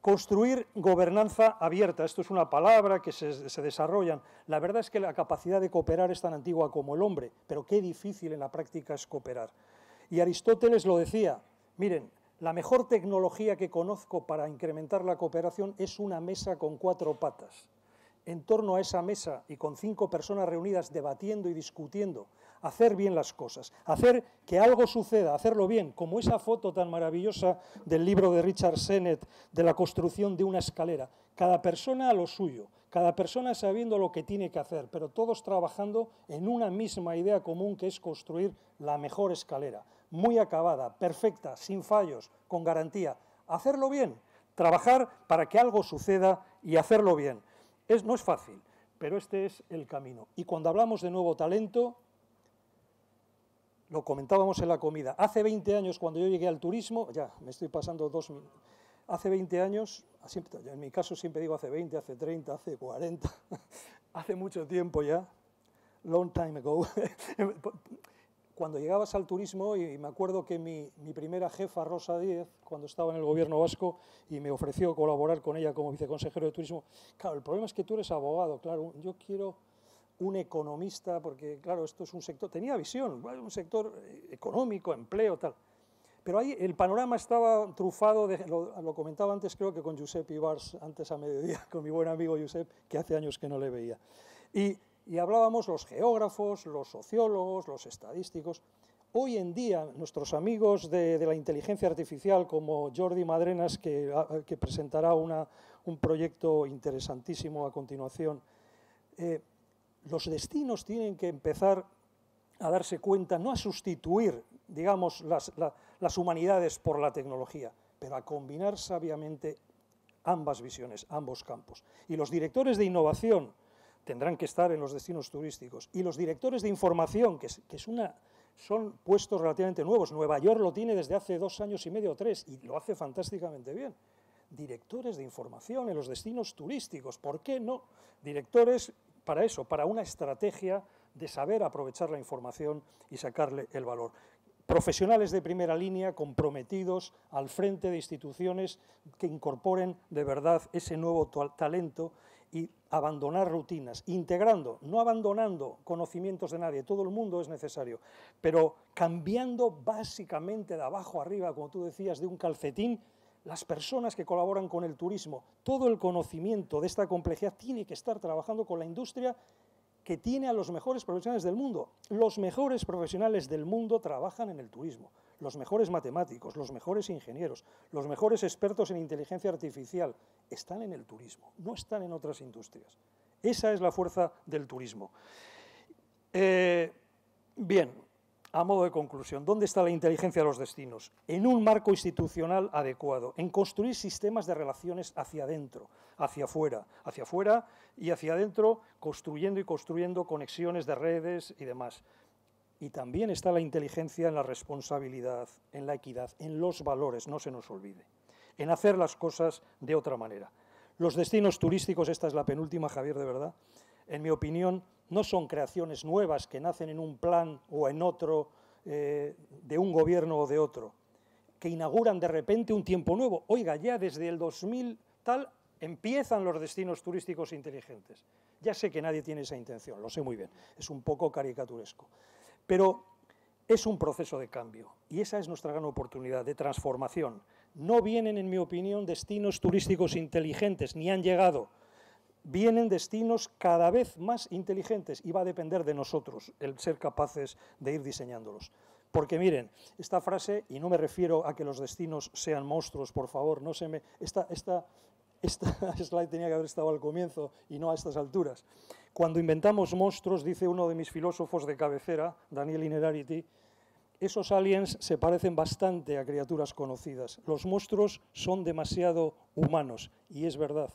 Construir gobernanza abierta. Esto es una palabra que se, desarrollan. La verdad es que la capacidad de cooperar es tan antigua como el hombre, pero qué difícil en la práctica es cooperar. Y Aristóteles lo decía, miren, la mejor tecnología que conozco para incrementar la cooperación es una mesa con cuatro patas. En torno a esa mesa y con cinco personas reunidas debatiendo y discutiendo hacer bien las cosas, hacer que algo suceda, hacerlo bien, como esa foto tan maravillosa del libro de Richard Sennett de la construcción de una escalera. Cada persona a lo suyo, cada persona sabiendo lo que tiene que hacer, pero todos trabajando en una misma idea común que es construir la mejor escalera, muy acabada, perfecta, sin fallos, con garantía. Hacerlo bien, trabajar para que algo suceda y hacerlo bien. Es, no es fácil, pero este es el camino. Y cuando hablamos de nuevo talento, lo comentábamos en la comida, hace 20 años cuando yo llegué al turismo, ya me estoy pasando dos minutos, hace 20 años, en mi caso siempre digo hace 20, hace 30, hace 40, hace mucho tiempo ya, long time ago, cuando llegabas al turismo, y me acuerdo que mi, primera jefa, Rosa Díez, cuando estaba en el gobierno vasco y me ofreció colaborar con ella como viceconsejero de turismo, claro, el problema es que tú eres abogado, claro, yo quiero un economista, porque claro, esto es un sector, tenía visión, un sector eh, económico, empleo, tal. Pero ahí el panorama estaba trufado, de, lo, comentaba antes creo que con Giuseppe Ibars, antes a mediodía, con mi buen amigo Giuseppe, que hace años que no le veía. Y, hablábamos los geógrafos, los sociólogos, los estadísticos. Hoy en día, nuestros amigos de, la inteligencia artificial, como Jordi Madrenas, ah, que, presentará una, un proyecto interesantísimo a continuación, eh, los destinos tienen que empezar a darse cuenta, no a sustituir, digamos, las, humanidades por la tecnología, pero a combinar sabiamente ambas visiones, ambos campos. Y los directores de innovación tendrán que estar en los destinos turísticos. Y los directores de información, que, una, son puestos relativamente nuevos. Nueva York lo tiene desde hace dos años y medio o tres y lo hace fantásticamente bien. Directores de información en los destinos turísticos. ¿Por qué no? Directores para eso, para una estrategia de saber aprovechar la información y sacarle el valor. Profesionales de primera línea comprometidos al frente de instituciones que incorporen de verdad ese nuevo talento y abandonar rutinas, integrando, no abandonando conocimientos de nadie, todo el mundo es necesario, pero cambiando básicamente de abajo arriba, como tú decías, de un calcetín las personas que colaboran con el turismo, todo el conocimiento de esta complejidad tiene que estar trabajando con la industria que tiene a los mejores profesionales del mundo. Los mejores profesionales del mundo trabajan en el turismo, los mejores matemáticos, los mejores ingenieros, los mejores expertos en inteligencia artificial, están en el turismo, no están en otras industrias. Esa es la fuerza del turismo. Eh, bien, a modo de conclusión, ¿dónde está la inteligencia de los destinos? En un marco institucional adecuado, en construir sistemas de relaciones hacia adentro, hacia afuera, hacia afuera y hacia adentro, construyendo y construyendo conexiones de redes y demás. Y también está la inteligencia en la responsabilidad, en la equidad, en los valores, no se nos olvide, en hacer las cosas de otra manera. Los destinos turísticos, esta es la penúltima, Javier, de verdad, en mi opinión, no son creaciones nuevas que nacen en un plan o en otro, eh, de un gobierno o de otro, que inauguran de repente un tiempo nuevo. Oiga, ya desde el 2000 tal empiezan los destinos turísticos inteligentes. Ya sé que nadie tiene esa intención, lo sé muy bien, es un poco caricaturesco. Pero es un proceso de cambio y esa es nuestra gran oportunidad de transformación. No vienen, en mi opinión, destinos turísticos inteligentes, ni han llegado vienen destinos cada vez más inteligentes y va a depender de nosotros el ser capaces de ir diseñándolos. Porque miren, esta frase, y no me refiero a que los destinos sean monstruos, por favor, no se me... Esta, esta, esta slide tenía que haber estado al comienzo y no a estas alturas. Cuando inventamos monstruos, dice uno de mis filósofos de cabecera, Daniel Inerarity, esos aliens se parecen bastante a criaturas conocidas. Los monstruos son demasiado humanos, y es verdad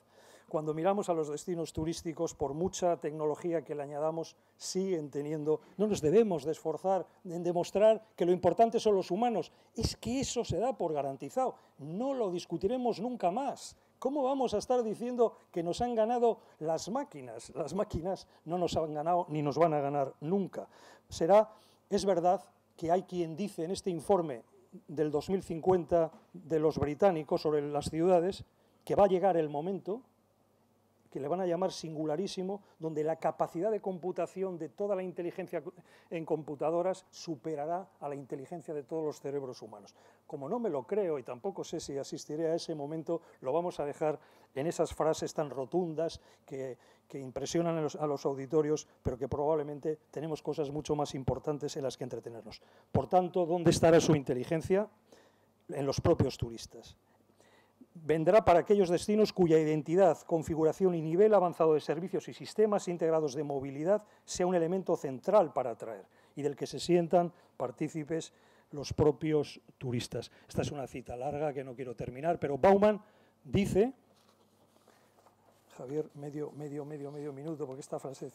cuando miramos a los destinos turísticos, por mucha tecnología que le añadamos, siguen teniendo, no nos debemos de esforzar en demostrar que lo importante son los humanos. Es que eso se da por garantizado, no lo discutiremos nunca más. ¿Cómo vamos a estar diciendo que nos han ganado las máquinas? Las máquinas no nos han ganado ni nos van a ganar nunca. Será, es verdad que hay quien dice en este informe del 2050 de los británicos sobre las ciudades que va a llegar el momento que le van a llamar singularísimo, donde la capacidad de computación de toda la inteligencia en computadoras superará a la inteligencia de todos los cerebros humanos. Como no me lo creo y tampoco sé si asistiré a ese momento, lo vamos a dejar en esas frases tan rotundas que, impresionan a los, a los auditorios, pero que probablemente tenemos cosas mucho más importantes en las que entretenernos. Por tanto, ¿dónde estará su inteligencia? En los propios turistas vendrá para aquellos destinos cuya identidad, configuración y nivel avanzado de servicios y sistemas integrados de movilidad sea un elemento central para atraer y del que se sientan partícipes los propios turistas. Esta es una cita larga que no quiero terminar, pero Bauman dice, Javier, medio, medio, medio, medio minuto, porque esta frase,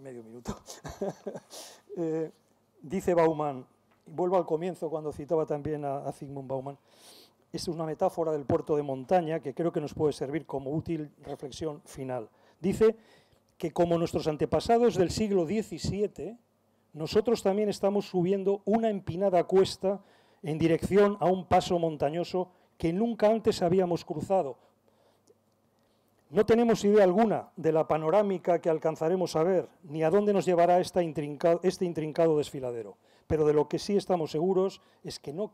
medio minuto, eh, dice Bauman, y vuelvo al comienzo cuando citaba también a, a Bauman, esta es una metáfora del puerto de montaña que creo que nos puede servir como útil reflexión final. Dice que como nuestros antepasados del siglo XVII, nosotros también estamos subiendo una empinada cuesta en dirección a un paso montañoso que nunca antes habíamos cruzado. No tenemos idea alguna de la panorámica que alcanzaremos a ver, ni a dónde nos llevará este intrincado desfiladero pero de lo que sí estamos seguros es que no,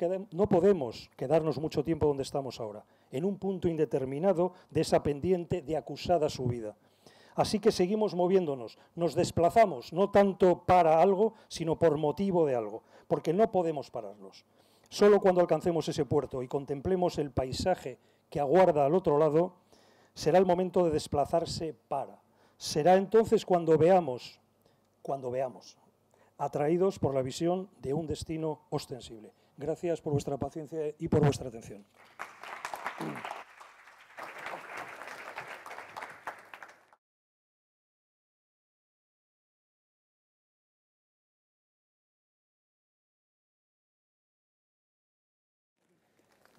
podemos quedarnos mucho tiempo donde estamos ahora, en un punto indeterminado de esa pendiente de acusada subida. Así que seguimos moviéndonos, nos desplazamos, no tanto para algo, sino por motivo de algo, porque no podemos pararnos. Solo cuando alcancemos ese puerto y contemplemos el paisaje que aguarda al otro lado, será el momento de desplazarse para. Será entonces cuando veamos, cuando veamos, atraídos por la visión de un destino ostensible. Gracias por vuestra paciencia y por vuestra atención.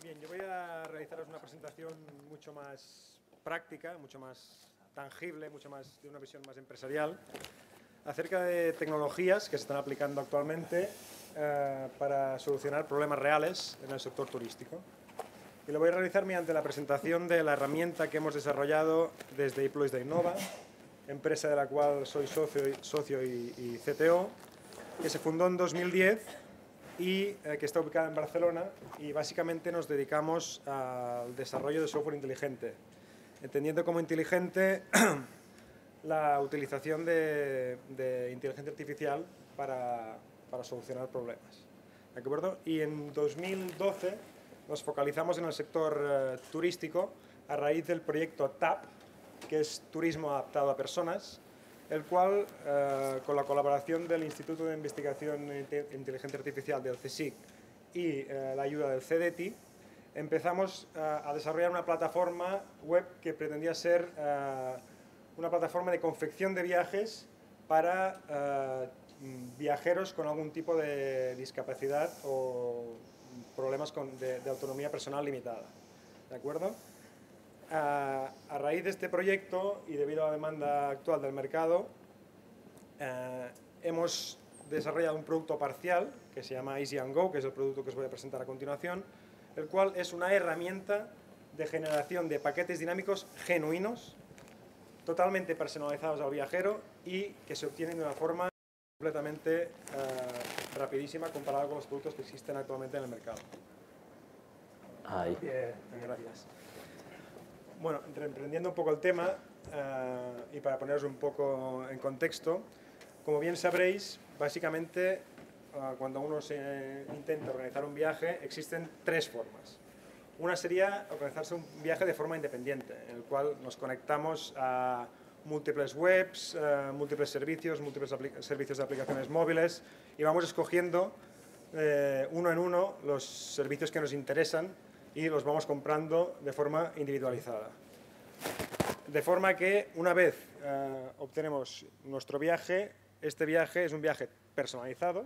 Bien, yo voy a realizaros una presentación mucho más práctica, mucho más tangible, mucho más de una visión más empresarial acerca de tecnologías que se están aplicando actualmente eh, para solucionar problemas reales en el sector turístico. Y lo voy a realizar mediante la presentación de la herramienta que hemos desarrollado desde Iplois de Innova, empresa de la cual soy socio y, socio y, CTO, que se fundó en 2010 y eh, que está ubicada en Barcelona y básicamente nos dedicamos al desarrollo de software inteligente, entendiendo como inteligente la utilización de, inteligencia artificial para, solucionar problemas. ¿De acuerdo? Y en 2012 nos focalizamos en el sector eh, turístico a raíz del proyecto TAP, que es Turismo Adaptado a Personas, el cual, eh, con la colaboración del Instituto de Investigación e Inteligencia Artificial del CSIC y eh, la ayuda del CDTI, empezamos a desarrollar una plataforma web que pretendía ser una plataforma de confección de viajes para eh, viajeros con algún tipo de discapacidad o problemas de, autonomía personal limitada. ¿De acuerdo? Eh, a raíz de este proyecto y debido a la demanda actual del mercado, eh, hemos desarrollado un producto parcial que se llama Easy Go, que es el producto que os voy a presentar a continuación, el cual es una herramienta de generación de paquetes dinámicos genuinos totalmente personalizados al viajero y que se obtienen de una forma completamente eh, rapidísima comparado con los productos que existen actualmente en el mercado. Ay, gracias. Bueno, reemprendiendo un poco el tema eh, y para poneros un poco en contexto, como bien sabréis, básicamente eh, cuando uno se intenta organizar un viaje existen tres formas. Una sería organizarse un viaje de forma independiente, en el cual nos conectamos a múltiples webs, eh, múltiples servicios, múltiples servicios de aplicaciones móviles y vamos escogiendo eh, uno en uno los servicios que nos interesan y los vamos comprando de forma individualizada. De forma que una vez eh, obtenemos nuestro viaje, este viaje es un viaje personalizado,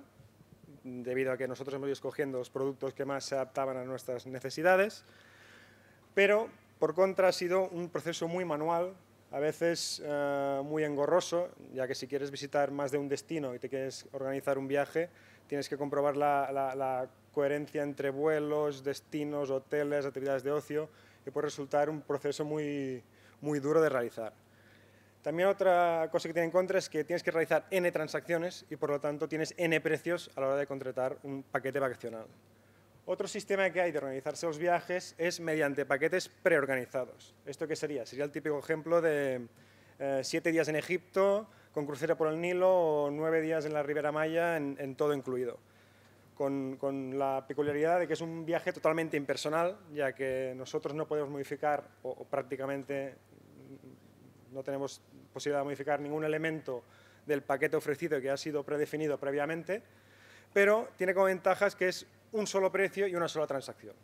debido a que nosotros hemos ido escogiendo los productos que más se adaptaban a nuestras necesidades, pero por contra ha sido un proceso muy manual, a veces eh, muy engorroso, ya que si quieres visitar más de un destino y te quieres organizar un viaje, tienes que comprobar la, la coherencia entre vuelos, destinos, hoteles, actividades de ocio, y puede resultar un proceso muy, muy duro de realizar. También otra cosa que tiene en contra es que tienes que realizar n transacciones y por lo tanto tienes n precios a la hora de contratar un paquete vacacional. Otro sistema que hay de organizarse los viajes es mediante paquetes preorganizados. ¿Esto qué sería? Sería el típico ejemplo de eh, siete días en Egipto con crucero por el Nilo o nueve días en la Ribera Maya en, todo incluido. Con, la peculiaridad de que es un viaje totalmente impersonal, ya que nosotros no podemos modificar o prácticamente no tenemos posibilidad pues de modificar ningún elemento del paquete ofrecido que ha sido predefinido previamente, pero tiene como ventajas que es un solo precio y una sola transacción.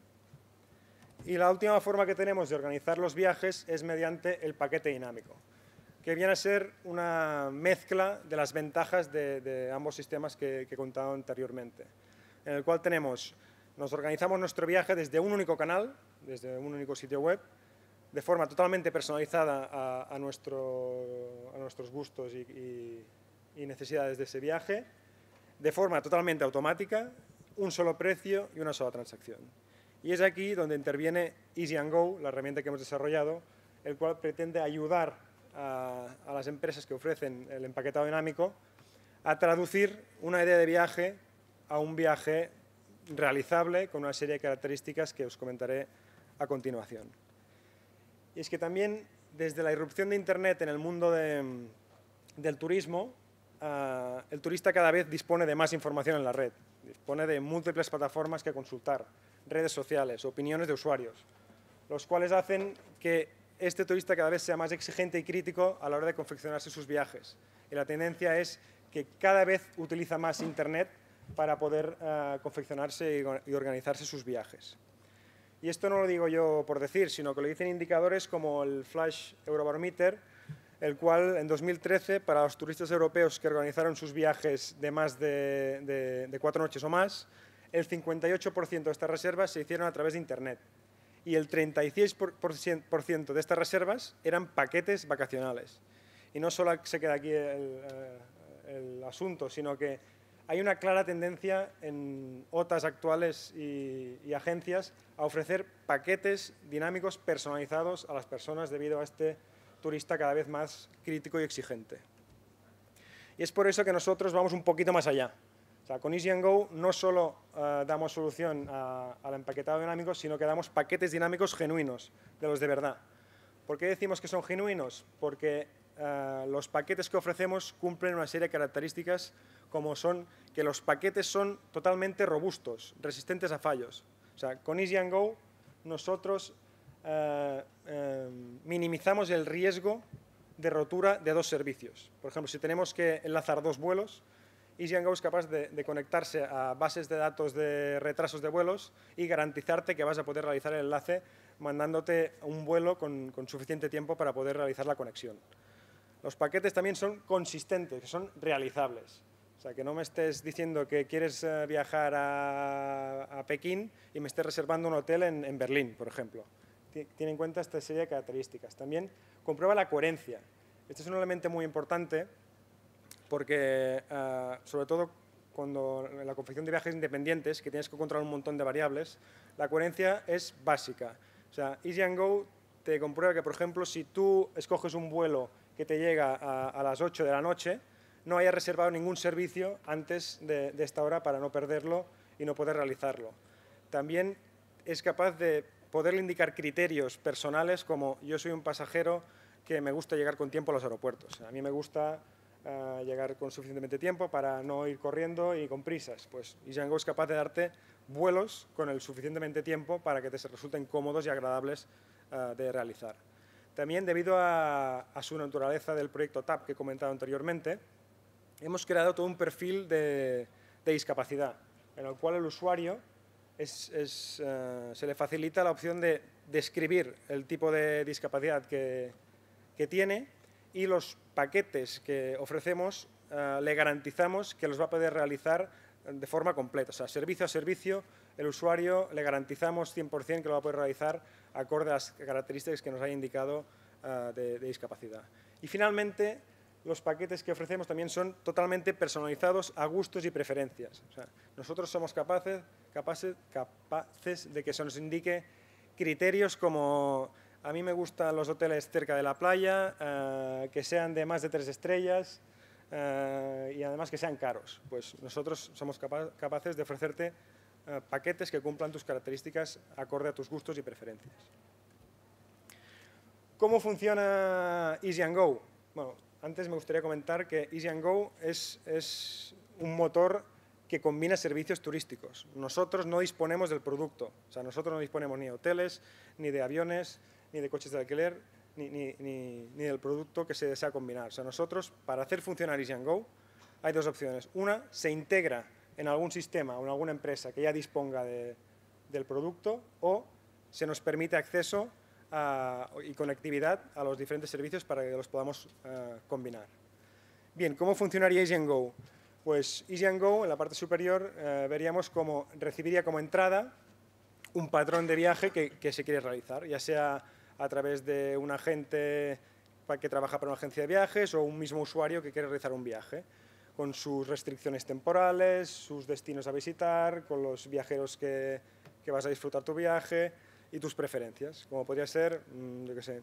Y la última forma que tenemos de organizar los viajes es mediante el paquete dinámico, que viene a ser una mezcla de las ventajas de, ambos sistemas que, que he contado anteriormente, en el cual tenemos, nos organizamos nuestro viaje desde un único canal, desde un único sitio web, de forma totalmente personalizada a, nuestros gustos y, necesidades de ese viaje, de forma totalmente automática, un solo precio y una sola transacción. Y es aquí donde interviene Easy and Go, la herramienta que hemos desarrollado, el cual pretende ayudar a las empresas que ofrecen el empaquetado dinámico a traducir una idea de viaje a un viaje realizable con una serie de características que os comentaré a continuación. Y es que también desde la irrupción de Internet en el mundo mm, del turismo, ah, el turista cada vez dispone de más información en la red, dispone de múltiples plataformas que consultar, redes sociales, opiniones de usuarios, los cuales hacen que este turista cada vez sea más exigente y crítico a la hora de confeccionarse sus viajes. Y la tendencia es que cada vez utiliza más Internet para poder ah, confeccionarse y organizarse sus viajes. Y esto no lo digo yo por decir, sino que lo dicen indicadores como el Flash Eurobarometer, el cual en 2013, para los turistas europeos que organizaron sus viajes de más de, cuatro noches o más, el 58% de estas reservas se hicieron a través de Internet y el 36% de estas reservas eran paquetes vacacionales. Y no solo se queda aquí eh, el, asunto, sino que hay una clara tendencia en OTAs actuales y, y agencias a ofrecer paquetes dinámicos personalizados a las personas debido a este turista cada vez más crítico y exigente. Y es por eso que nosotros vamos un poquito más allá. con Easy Go no solo eh, damos solución al empaquetado dinámico, sino que damos paquetes dinámicos genuinos, de los de verdad. ¿Por qué decimos que son genuinos? Porque eh, los paquetes que ofrecemos cumplen una serie de características como son que los paquetes son totalmente robustos, resistentes a fallos. O sea, con Easy and Go nosotros eh, eh, minimizamos el riesgo de rotura de dos servicios. Por ejemplo, si tenemos que enlazar dos vuelos, Easy and Go es capaz de, conectarse a bases de datos de retrasos de vuelos y garantizarte que vas a poder realizar el enlace mandándote un vuelo con suficiente tiempo para poder realizar la conexión. Los paquetes también son consistentes, son realizables. O sea, que no me estés diciendo que quieres eh, viajar a, Pekín y me estés reservando un hotel en, Berlín, por ejemplo. Tiene en cuenta esta serie de características. También comprueba la coherencia. Este es un elemento muy importante porque, eh, sobre todo cuando la confección de viajes independientes, que tienes que controlar un montón de variables, la coherencia es básica. O sea, Easy and Go te comprueba que, por ejemplo, si tú escoges un vuelo que te llega a, a las 8 de la noche, no haya reservado ningún servicio antes de, esta hora para no perderlo y no poder realizarlo. También es capaz de poderle indicar criterios personales como yo soy un pasajero que me gusta llegar con tiempo a los aeropuertos. A mí me gusta ah, llegar con suficientemente tiempo para no ir corriendo y con prisas. Pues y Django es capaz de darte vuelos con el suficientemente tiempo para que te resulten cómodos y agradables ah, de realizar. También debido a, su naturaleza del proyecto TAP que he comentado anteriormente, hemos creado todo un perfil de, discapacidad, en el cual el usuario eh, se le facilita la opción de describir el tipo de discapacidad que, que tiene y los paquetes que ofrecemos eh, le garantizamos que los va a poder realizar de forma completa. O sea, servicio a servicio, el usuario le garantizamos 100% que lo va a poder realizar acorde a las características que nos haya indicado eh, de, de discapacidad. Y finalmente, los paquetes que ofrecemos también son totalmente personalizados a gustos y preferencias. nosotros somos capaces, capaces, capaces de que se nos indique criterios como a mí me gustan los hoteles cerca de la playa, eh, que sean de más de tres estrellas eh, y además que sean caros. Pues nosotros somos capaces de ofrecerte eh, paquetes que cumplan tus características acorde a tus gustos y preferencias. ¿Cómo funciona Easy and Go? Bueno, antes me gustaría comentar que Easy and Go es, un motor que combina servicios turísticos. Nosotros no disponemos del producto, o sea, nosotros no disponemos ni de hoteles, ni de aviones, ni de coches de alquiler, ni, del producto que se desea combinar. O sea, nosotros, para hacer funcionar Easy and Go, hay dos opciones. Una, se integra en algún sistema o en alguna empresa que ya disponga del producto o se nos permite acceso y conectividad a los diferentes servicios para que los podamos eh, combinar. Bien, ¿cómo funcionaría Easy Go? Pues Easy Go, en la parte superior, eh, veríamos cómo recibiría como entrada un patrón de viaje que, se quiere realizar, ya sea a través de un agente que trabaja para una agencia de viajes o un mismo usuario que quiere realizar un viaje, con sus restricciones temporales, sus destinos a visitar, con los viajeros que, que vas a disfrutar tu viaje, y tus preferencias, como podría ser, mm, yo qué sé,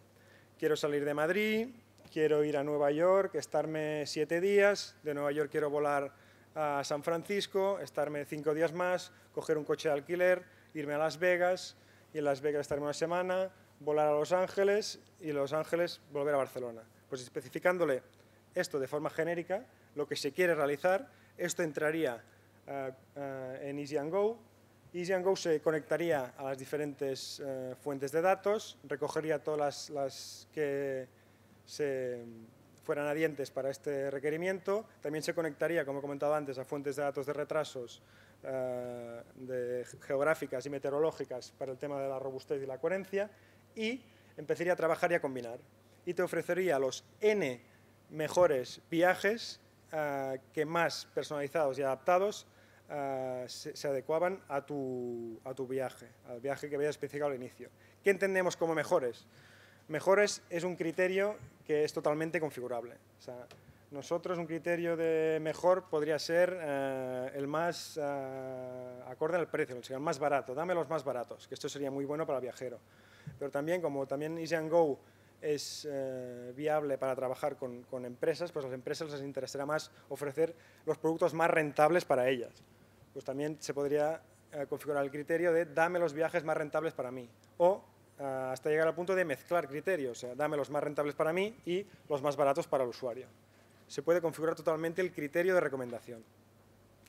quiero salir de Madrid, quiero ir a Nueva York, estarme siete días, de Nueva York quiero volar a San Francisco, estarme cinco días más, coger un coche de alquiler, irme a Las Vegas y en Las Vegas estarme una semana, volar a Los Ángeles y Los Ángeles volver a Barcelona. Pues especificándole esto de forma genérica, lo que se quiere realizar, esto entraría eh, eh, en Easy Go, Go se conectaría a las diferentes eh, fuentes de datos, recogería todas las, que se fueran adientes para este requerimiento. También se conectaría, como he comentado antes, a fuentes de datos de retrasos eh, geográficas y meteorológicas para el tema de la robustez y la coherencia y empezaría a trabajar y a combinar. Y te ofrecería los N mejores viajes eh, que más personalizados y adaptados eh, se, adecuaban a tu, viaje, al viaje que había especificado al inicio. ¿Qué entendemos como mejores? Mejores es un criterio que es totalmente configurable. nosotros un criterio de mejor podría ser eh, el más eh, acorde al precio, el más barato, dame los más baratos, que esto sería muy bueno para el viajero. Pero también, como también Easy Go es viable para trabajar con, con, empresas, pues a las empresas les interesará más ofrecer los productos más rentables para ellas pues también se podría eh, configurar el criterio de dame los viajes más rentables para mí. O eh, hasta llegar al punto de mezclar criterios, o sea, dame los más rentables para mí y los más baratos para el usuario. Se puede configurar totalmente el criterio de recomendación.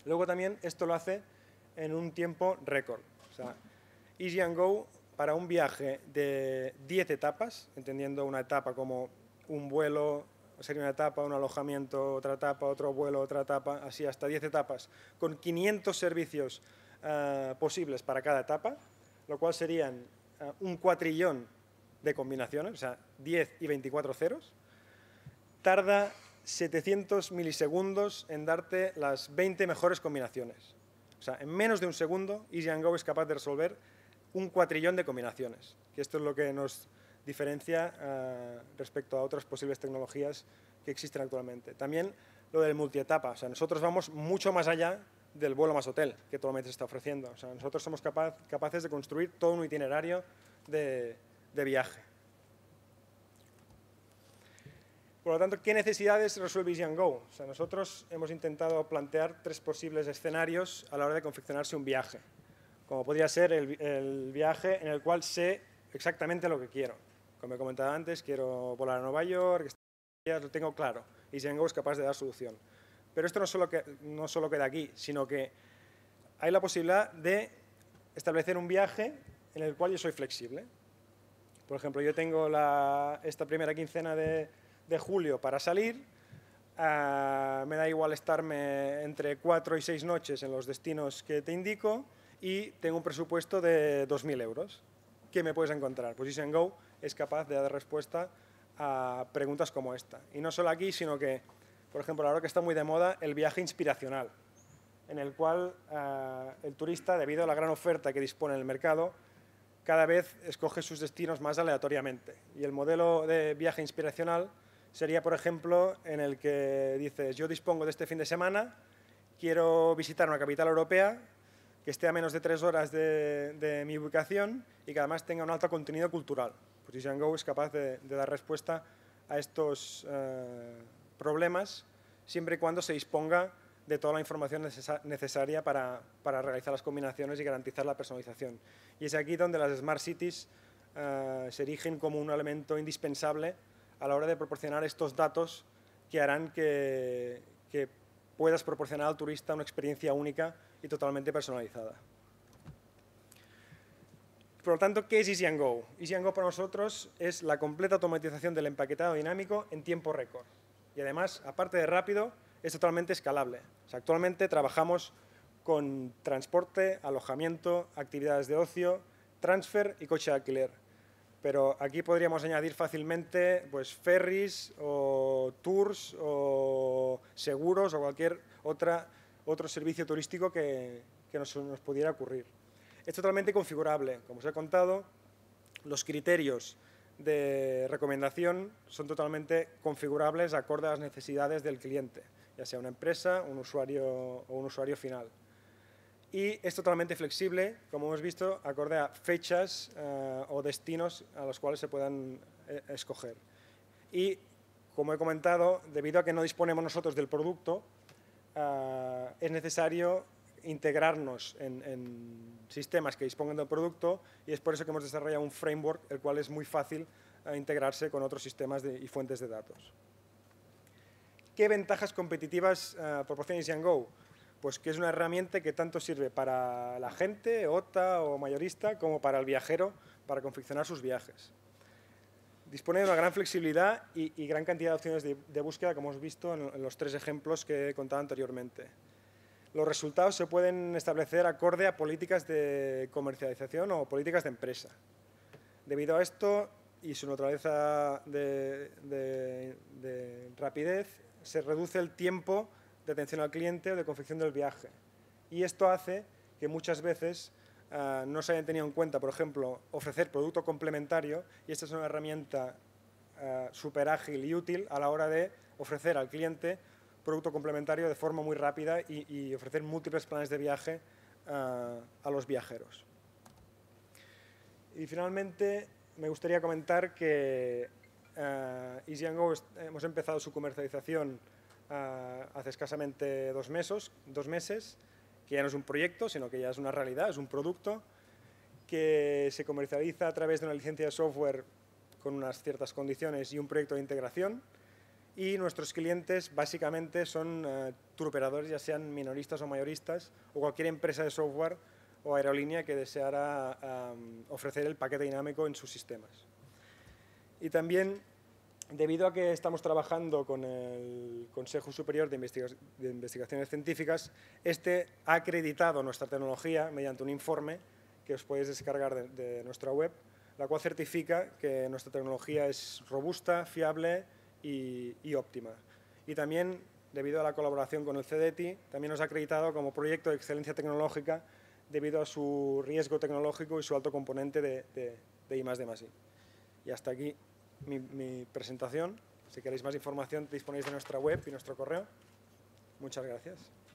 Luego también esto lo hace en un tiempo récord. O sea, Easy and Go para un viaje de 10 etapas, entendiendo una etapa como un vuelo, sería una etapa, un alojamiento, otra etapa, otro vuelo, otra etapa, así hasta 10 etapas, con 500 servicios eh, posibles para cada etapa, lo cual serían eh, un cuatrillón de combinaciones, o sea, 10 y 24 ceros. Tarda 700 milisegundos en darte las 20 mejores combinaciones. O sea, en menos de un segundo, Easy Go es capaz de resolver un cuatrillón de combinaciones, que esto es lo que nos diferencia eh, respecto a otras posibles tecnologías que existen actualmente. También lo del multietapa, o sea, nosotros vamos mucho más allá del vuelo más hotel que actualmente se está ofreciendo. O sea, nosotros somos capaces de construir todo un itinerario de, viaje. Por lo tanto, ¿qué necesidades resuelve Easy Go? O sea, nosotros hemos intentado plantear tres posibles escenarios a la hora de confeccionarse un viaje, como podría ser el viaje en el cual sé exactamente lo que quiero. Como he comentado antes, quiero volar a Nueva York, lo tengo claro, y Django es capaz de dar solución. Pero esto no solo, que, no solo queda aquí, sino que hay la posibilidad de establecer un viaje en el cual yo soy flexible. Por ejemplo, yo tengo esta primera quincena de, julio para salir, ah, me da igual estarme entre cuatro y seis noches en los destinos que te indico y tengo un presupuesto de 2.000 euros. ¿Qué me puedes encontrar? Pues Go es capaz de dar respuesta a preguntas como esta. Y no solo aquí, sino que, por ejemplo, ahora que está muy de moda, el viaje inspiracional, en el cual eh, el turista, debido a la gran oferta que dispone el mercado, cada vez escoge sus destinos más aleatoriamente. Y el modelo de viaje inspiracional sería, por ejemplo, en el que dices, yo dispongo de este fin de semana, quiero visitar una capital europea que esté a menos de tres horas de mi ubicación y que además tenga un alto contenido cultural. Position Go es capaz de, dar respuesta a estos eh, problemas siempre y cuando se disponga de toda la información necesaria para, realizar las combinaciones y garantizar la personalización. Y es aquí donde las Smart Cities eh, se erigen como un elemento indispensable a la hora de proporcionar estos datos que harán que puedas proporcionar al turista una experiencia única y totalmente personalizada. Por lo tanto, ¿qué es Easy and Go? Easy and Go para nosotros es la completa automatización del empaquetado dinámico en tiempo récord. Y además, aparte de rápido, es totalmente escalable. O actualmente trabajamos con transporte, alojamiento, actividades de ocio, transfer y coche de alquiler. Pero aquí podríamos añadir fácilmente pues, ferries o tours o seguros o cualquier otro servicio turístico que, que nos, nos pudiera ocurrir es totalmente configurable. Como os he contado, los criterios de recomendación son totalmente configurables acorde a las necesidades del cliente, ya sea una empresa, un usuario o un usuario final. Y es totalmente flexible, como hemos visto, acorde a fechas eh, o destinos a los cuales se puedan eh, escoger. Y, como he comentado, debido a que no disponemos nosotros del producto, eh, es necesario integrarnos en, sistemas que dispongan del producto y es por eso que hemos desarrollado un framework el cual es muy fácil eh, integrarse con otros sistemas y fuentes de datos. ¿Qué ventajas competitivas eh, proporciona Go? Pues que es una herramienta que tanto sirve para la gente, OTA o mayorista, como para el viajero para confeccionar sus viajes. Dispone de una gran flexibilidad y, gran cantidad de opciones de, búsqueda, como hemos visto en los tres ejemplos que he contado anteriormente los resultados se pueden establecer acorde a políticas de comercialización o políticas de empresa. Debido a esto y su naturaleza de, rapidez, se reduce el tiempo de atención al cliente o de confección del viaje. Y esto hace que muchas veces ah, no se hayan tenido en cuenta, por ejemplo, ofrecer producto complementario, y esta es una herramienta super ah, súper ágil y útil a la hora de ofrecer al cliente producto complementario de forma muy rápida y, ofrecer múltiples planes de viaje eh, a los viajeros. Y finalmente, me gustaría comentar que uh, hemos empezado su comercialización eh, hace escasamente dos meses, que ya no es un proyecto, sino que ya es una realidad, es un producto que se comercializa a través de una licencia de software con unas ciertas condiciones y un proyecto de integración y nuestros clientes básicamente son eh, turoperadores, ya sean minoristas o mayoristas, o cualquier empresa de software o aerolínea que deseara ofrecer el paquete dinámico en sus sistemas. Y también, debido a que estamos trabajando con el Consejo Superior de, Investigaciones Científicas, este ha acreditado nuestra tecnología mediante un informe que os podéis descargar de nuestra web, la cual certifica que nuestra tecnología es robusta, fiable, y, óptima. Y también, debido a la colaboración con el CDETI, también nos ha acreditado como proyecto de excelencia tecnológica debido a su riesgo tecnológico y su alto componente de, de I+, Y hasta aquí mi presentación. Si queréis más información, disponéis de nuestra web y nuestro correo. Muchas gracias.